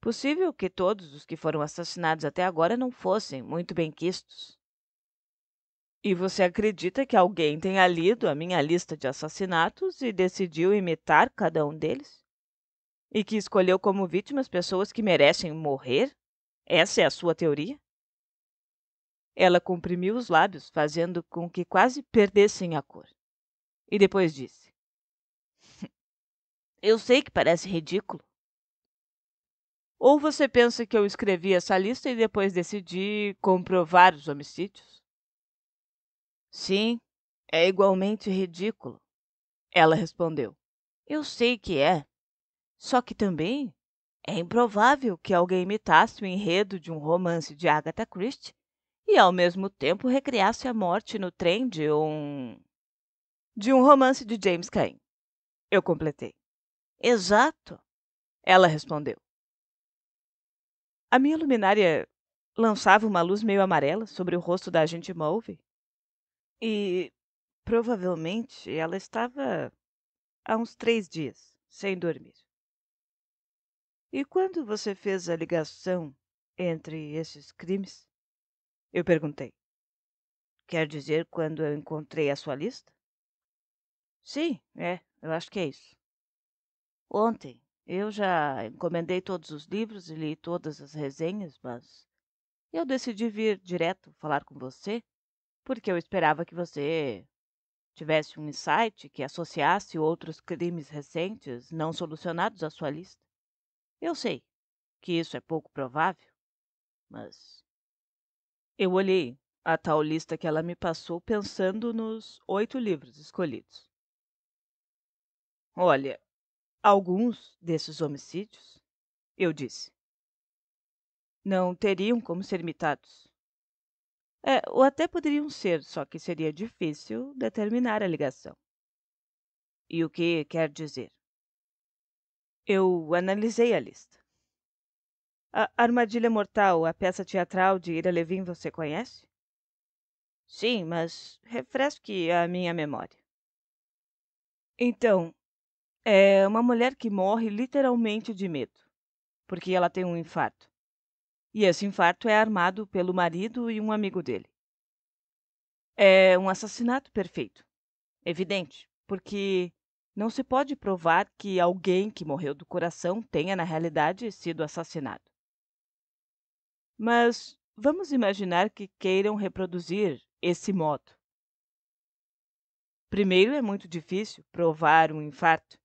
Possível que todos os que foram assassinados até agora não fossem muito bem quistos. E você acredita que alguém tenha lido a minha lista de assassinatos e decidiu imitar cada um deles? E que escolheu como vítimas pessoas que merecem morrer? Essa é a sua teoria? Ela comprimiu os lábios, fazendo com que quase perdessem a cor. E depois disse: Eu sei que parece ridículo, ou você pensa que eu escrevi essa lista e depois decidi comprovar os homicídios? Sim, é igualmente ridículo. Ela respondeu. Eu sei que é. Só que também é improvável que alguém imitasse o enredo de um romance de Agatha Christie e ao mesmo tempo recriasse a morte no trem de um de um romance de James Cain. Eu completei. Exato, ela respondeu. A minha luminária lançava uma luz meio amarela sobre o rosto da agente Mulvey e provavelmente ela estava há uns três dias sem dormir. E quando você fez a ligação entre esses crimes? Eu perguntei. Quer dizer quando eu encontrei a sua lista? Sim, é, eu acho que é isso. Ontem, eu já encomendei todos os livros e li todas as resenhas, mas eu decidi vir direto falar com você, porque eu esperava que você tivesse um insight que associasse outros crimes recentes não solucionados à sua lista. Eu sei que isso é pouco provável, mas. Eu olhei a tal lista que ela me passou pensando nos oito livros escolhidos. Olha, alguns desses homicídios, eu disse, não teriam como ser imitados. É, ou até poderiam ser, só que seria difícil determinar a ligação. E o que quer dizer? Eu analisei a lista. A Armadilha Mortal, a peça teatral de Ira Levin, você conhece? Sim, mas refresque a minha memória. Então, é uma mulher que morre literalmente de medo, porque ela tem um infarto. E esse infarto é armado pelo marido e um amigo dele. É um assassinato perfeito. Evidente, porque não se pode provar que alguém que morreu do coração tenha, na realidade, sido assassinado. Mas vamos imaginar que queiram reproduzir esse modo. Primeiro, é muito difícil provar um infarto,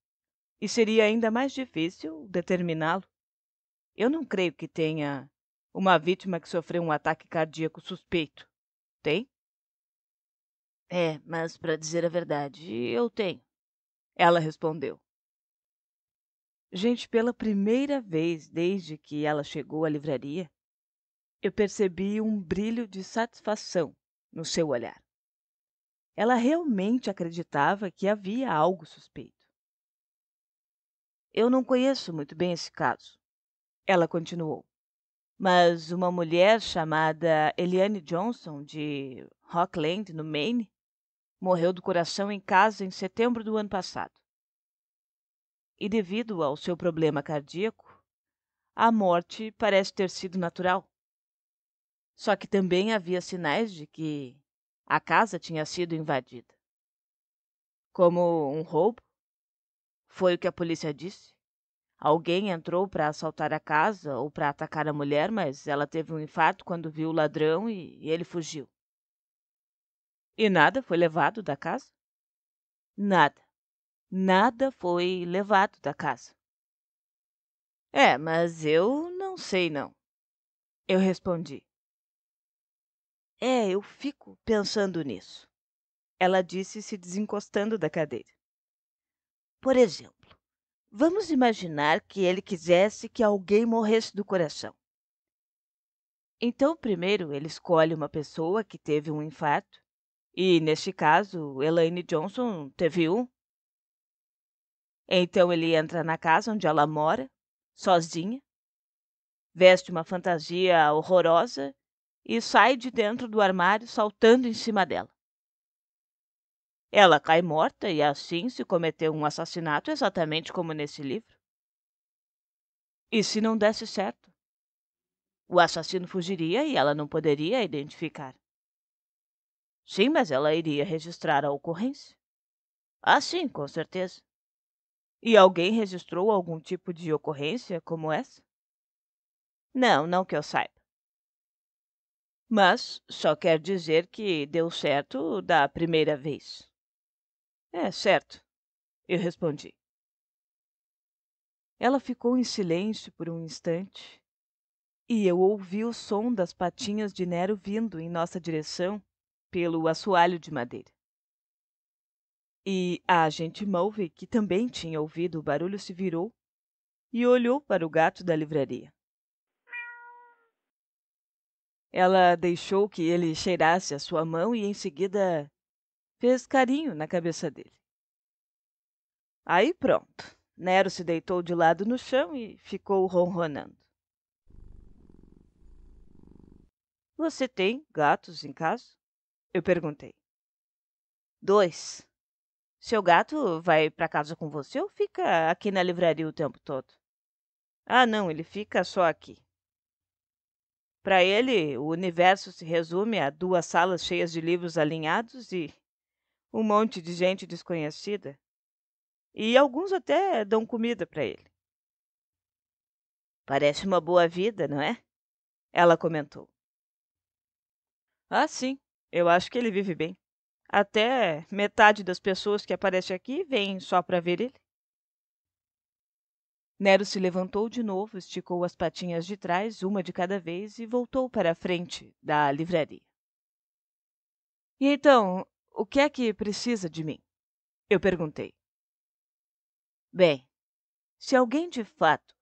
e seria ainda mais difícil determiná-lo. Eu não creio que tenha uma vítima que sofreu um ataque cardíaco suspeito. Tem? É, mas para dizer a verdade, eu tenho. Ela respondeu. Gente, pela primeira vez desde que ela chegou à livraria, eu percebi um brilho de satisfação no seu olhar. Ela realmente acreditava que havia algo suspeito. Eu não conheço muito bem esse caso. Ela continuou. Mas uma mulher chamada Eliane Johnson, de Rockland, no Maine, morreu do coração em casa em setembro do ano passado. E devido ao seu problema cardíaco, a morte parece ter sido natural. Só que também havia sinais de que a casa tinha sido invadida como um roubo foi o que a polícia disse. Alguém entrou para assaltar a casa ou para atacar a mulher, mas ela teve um infarto quando viu o ladrão e, ele fugiu. E nada foi levado da casa? Nada. Nada foi levado da casa. É, mas eu não sei não. Eu respondi. É, eu fico pensando nisso. Ela disse se desencostando da cadeira. Por exemplo, vamos imaginar que ele quisesse que alguém morresse do coração. Então, primeiro, ele escolhe uma pessoa que teve um infarto, e neste caso, Elaine Johnson teve um. Então, ele entra na casa onde ela mora, sozinha, veste uma fantasia horrorosa e sai de dentro do armário saltando em cima dela. Ela cai morta e assim se cometeu um assassinato exatamente como nesse livro. E se não desse certo? O assassino fugiria e ela não poderia identificar. Sim, mas ela iria registrar a ocorrência. Ah, sim, com certeza. E alguém registrou algum tipo de ocorrência como essa? Não, não que eu saiba. Mas só quer dizer que deu certo da primeira vez. É certo, eu respondi. Ela ficou em silêncio por um instante e eu ouvi o som das patinhas de Nero vindo em nossa direção pelo assoalho de madeira. E a agente Mulvey, que também tinha ouvido o barulho, se virou e olhou para o gato da livraria. Ela deixou que ele cheirasse a sua mão e em seguida Fez carinho na cabeça dele. Aí pronto. Nero se deitou de lado no chão e ficou ronronando. Você tem gatos em casa? Eu perguntei. Dois. Seu gato vai para casa com você ou fica aqui na livraria o tempo todo? Ah, não, ele fica só aqui. Para ele, o universo se resume a duas salas cheias de livros alinhados e um monte de gente desconhecida. E alguns até dão comida para ele. Parece uma boa vida, não é? Ela comentou. Ah, sim. Eu acho que ele vive bem. Até metade das pessoas que aparece aqui vêm só para ver ele. Nero se levantou de novo, esticou as patinhas de trás, uma de cada vez, e voltou para a frente da livraria. E então, o que é que precisa de mim? Eu perguntei. Bem, se alguém de fato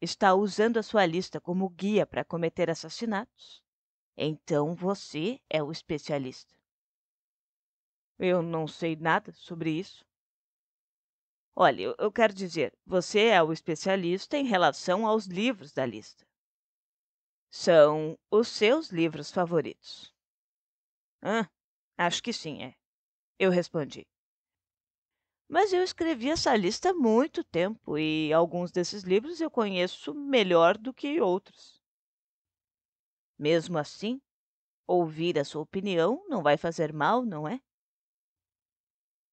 está usando a sua lista como guia para cometer assassinatos, então você é o especialista. Eu não sei nada sobre isso. Olha, eu quero dizer, você é o especialista em relação aos livros da lista. São os seus livros favoritos. Ah, acho que sim, é eu respondi. Mas eu escrevi essa lista há muito tempo e alguns desses livros eu conheço melhor do que outros. Mesmo assim, ouvir a sua opinião não vai fazer mal, não é?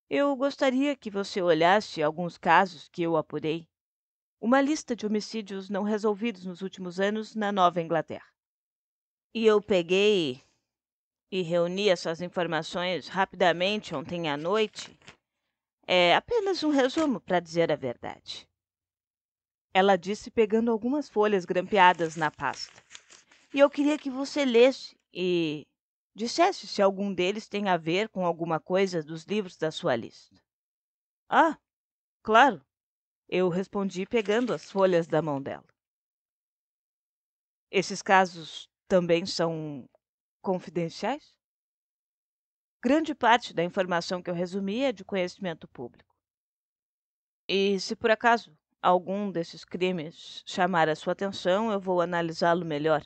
Eu gostaria que você olhasse alguns casos que eu apurei. Uma lista de homicídios não resolvidos nos últimos anos na Nova Inglaterra. E eu peguei e reuni suas informações rapidamente ontem à noite, é apenas um resumo para dizer a verdade. Ela disse pegando algumas folhas grampeadas na pasta. E eu queria que você lesse e dissesse se algum deles tem a ver com alguma coisa dos livros da sua lista. Ah, claro, eu respondi pegando as folhas da mão dela. Esses casos também são confidenciais? Grande parte da informação que eu resumi é de conhecimento público. E se por acaso algum desses crimes chamar a sua atenção, eu vou analisá-lo melhor.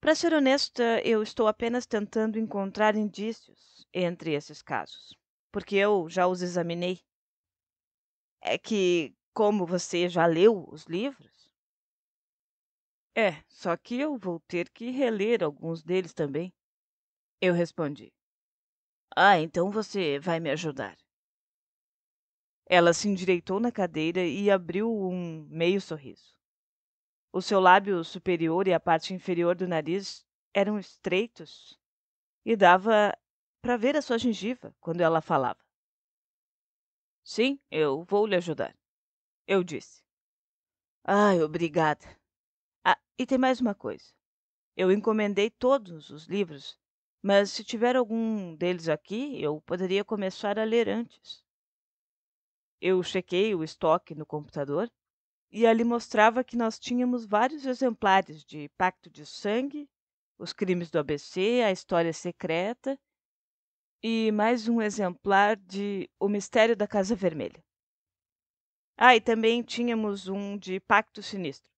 Para ser honesta, eu estou apenas tentando encontrar indícios entre esses casos, porque eu já os examinei. É que, como você já leu os livros, é, só que eu vou ter que reler alguns deles também. Eu respondi. Ah, então você vai me ajudar. Ela se endireitou na cadeira e abriu um meio sorriso. O seu lábio superior e a parte inferior do nariz eram estreitos e dava para ver a sua gengiva quando ela falava. Sim, eu vou lhe ajudar, eu disse. Ai, obrigada, e tem mais uma coisa. Eu encomendei todos os livros, mas se tiver algum deles aqui, eu poderia começar a ler antes. Eu chequei o estoque no computador e ali mostrava que nós tínhamos vários exemplares de Pacto de Sangue, Os Crimes do ABC, A História Secreta e mais um exemplar de O Mistério da Casa Vermelha. Ah, e também tínhamos um de Pacto Sinistro.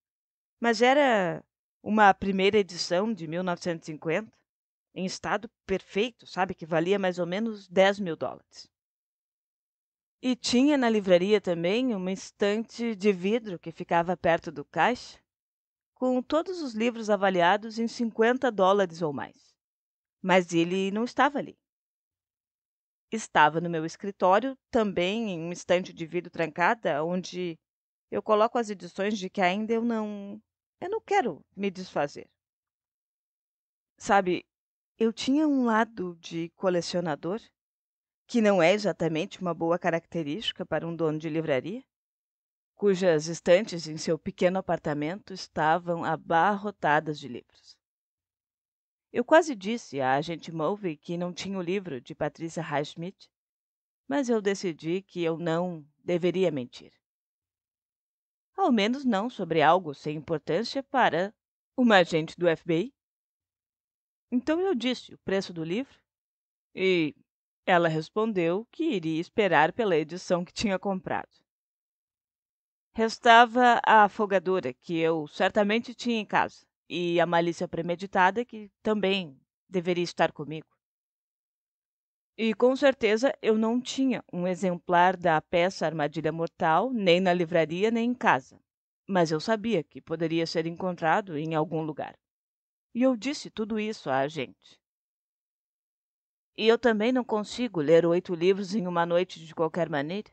Mas era uma primeira edição de 1950 em estado perfeito, sabe? Que valia mais ou menos 10 mil dólares. E tinha na livraria também uma estante de vidro que ficava perto do caixa, com todos os livros avaliados em 50 dólares ou mais. Mas ele não estava ali. Estava no meu escritório, também em uma estante de vidro trancada, onde eu coloco as edições de que ainda eu não eu não quero me desfazer. Sabe, eu tinha um lado de colecionador, que não é exatamente uma boa característica para um dono de livraria, cujas estantes em seu pequeno apartamento estavam abarrotadas de livros. Eu quase disse à agente Mulvey que não tinha o livro de Patrícia Highsmith, mas eu decidi que eu não deveria mentir. Ao menos não sobre algo sem importância para uma agente do FBI. Então eu disse o preço do livro e ela respondeu que iria esperar pela edição que tinha comprado. Restava a afogadora, que eu certamente tinha em casa, e a malícia premeditada, que também deveria estar comigo. E com certeza eu não tinha um exemplar da peça Armadilha Mortal, nem na livraria, nem em casa. Mas eu sabia que poderia ser encontrado em algum lugar. E eu disse tudo isso à gente E eu também não consigo ler oito livros em uma noite de qualquer maneira,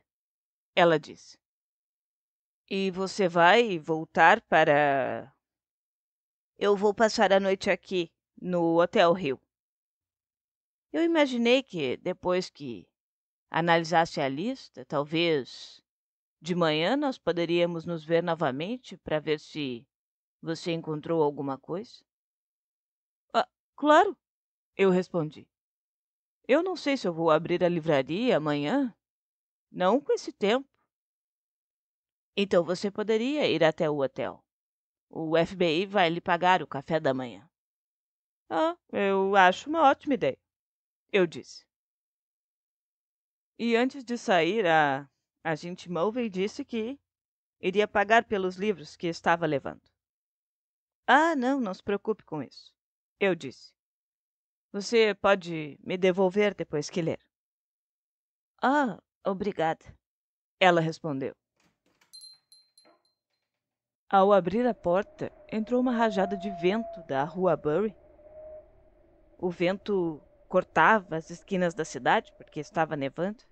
ela disse. E você vai voltar para. Eu vou passar a noite aqui, no Hotel Rio. Eu imaginei que, depois que analisasse a lista, talvez de manhã nós poderíamos nos ver novamente para ver se você encontrou alguma coisa. Ah, claro, eu respondi. Eu não sei se eu vou abrir a livraria amanhã. Não com esse tempo. Então você poderia ir até o hotel. O FBI vai lhe pagar o café da manhã. Ah, eu acho uma ótima ideia eu disse. E antes de sair, a agente Mulvey disse que iria pagar pelos livros que estava levando. Ah, não, não se preocupe com isso, eu disse. Você pode me devolver depois que ler. Ah, obrigada, ela respondeu. Ao abrir a porta, entrou uma rajada de vento da rua Bury. O vento cortava as esquinas da cidade, porque estava nevando.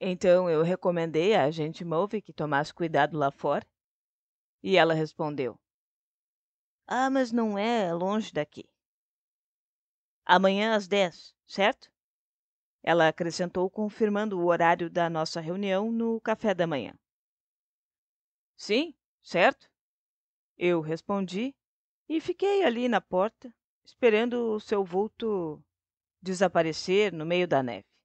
Então eu recomendei à gente Move que tomasse cuidado lá fora. E ela respondeu: Ah, mas não é longe daqui. Amanhã às 10, certo? Ela acrescentou, confirmando o horário da nossa reunião no café da manhã. Sim, certo? Eu respondi e fiquei ali na porta, esperando o seu vulto desaparecer no meio da neve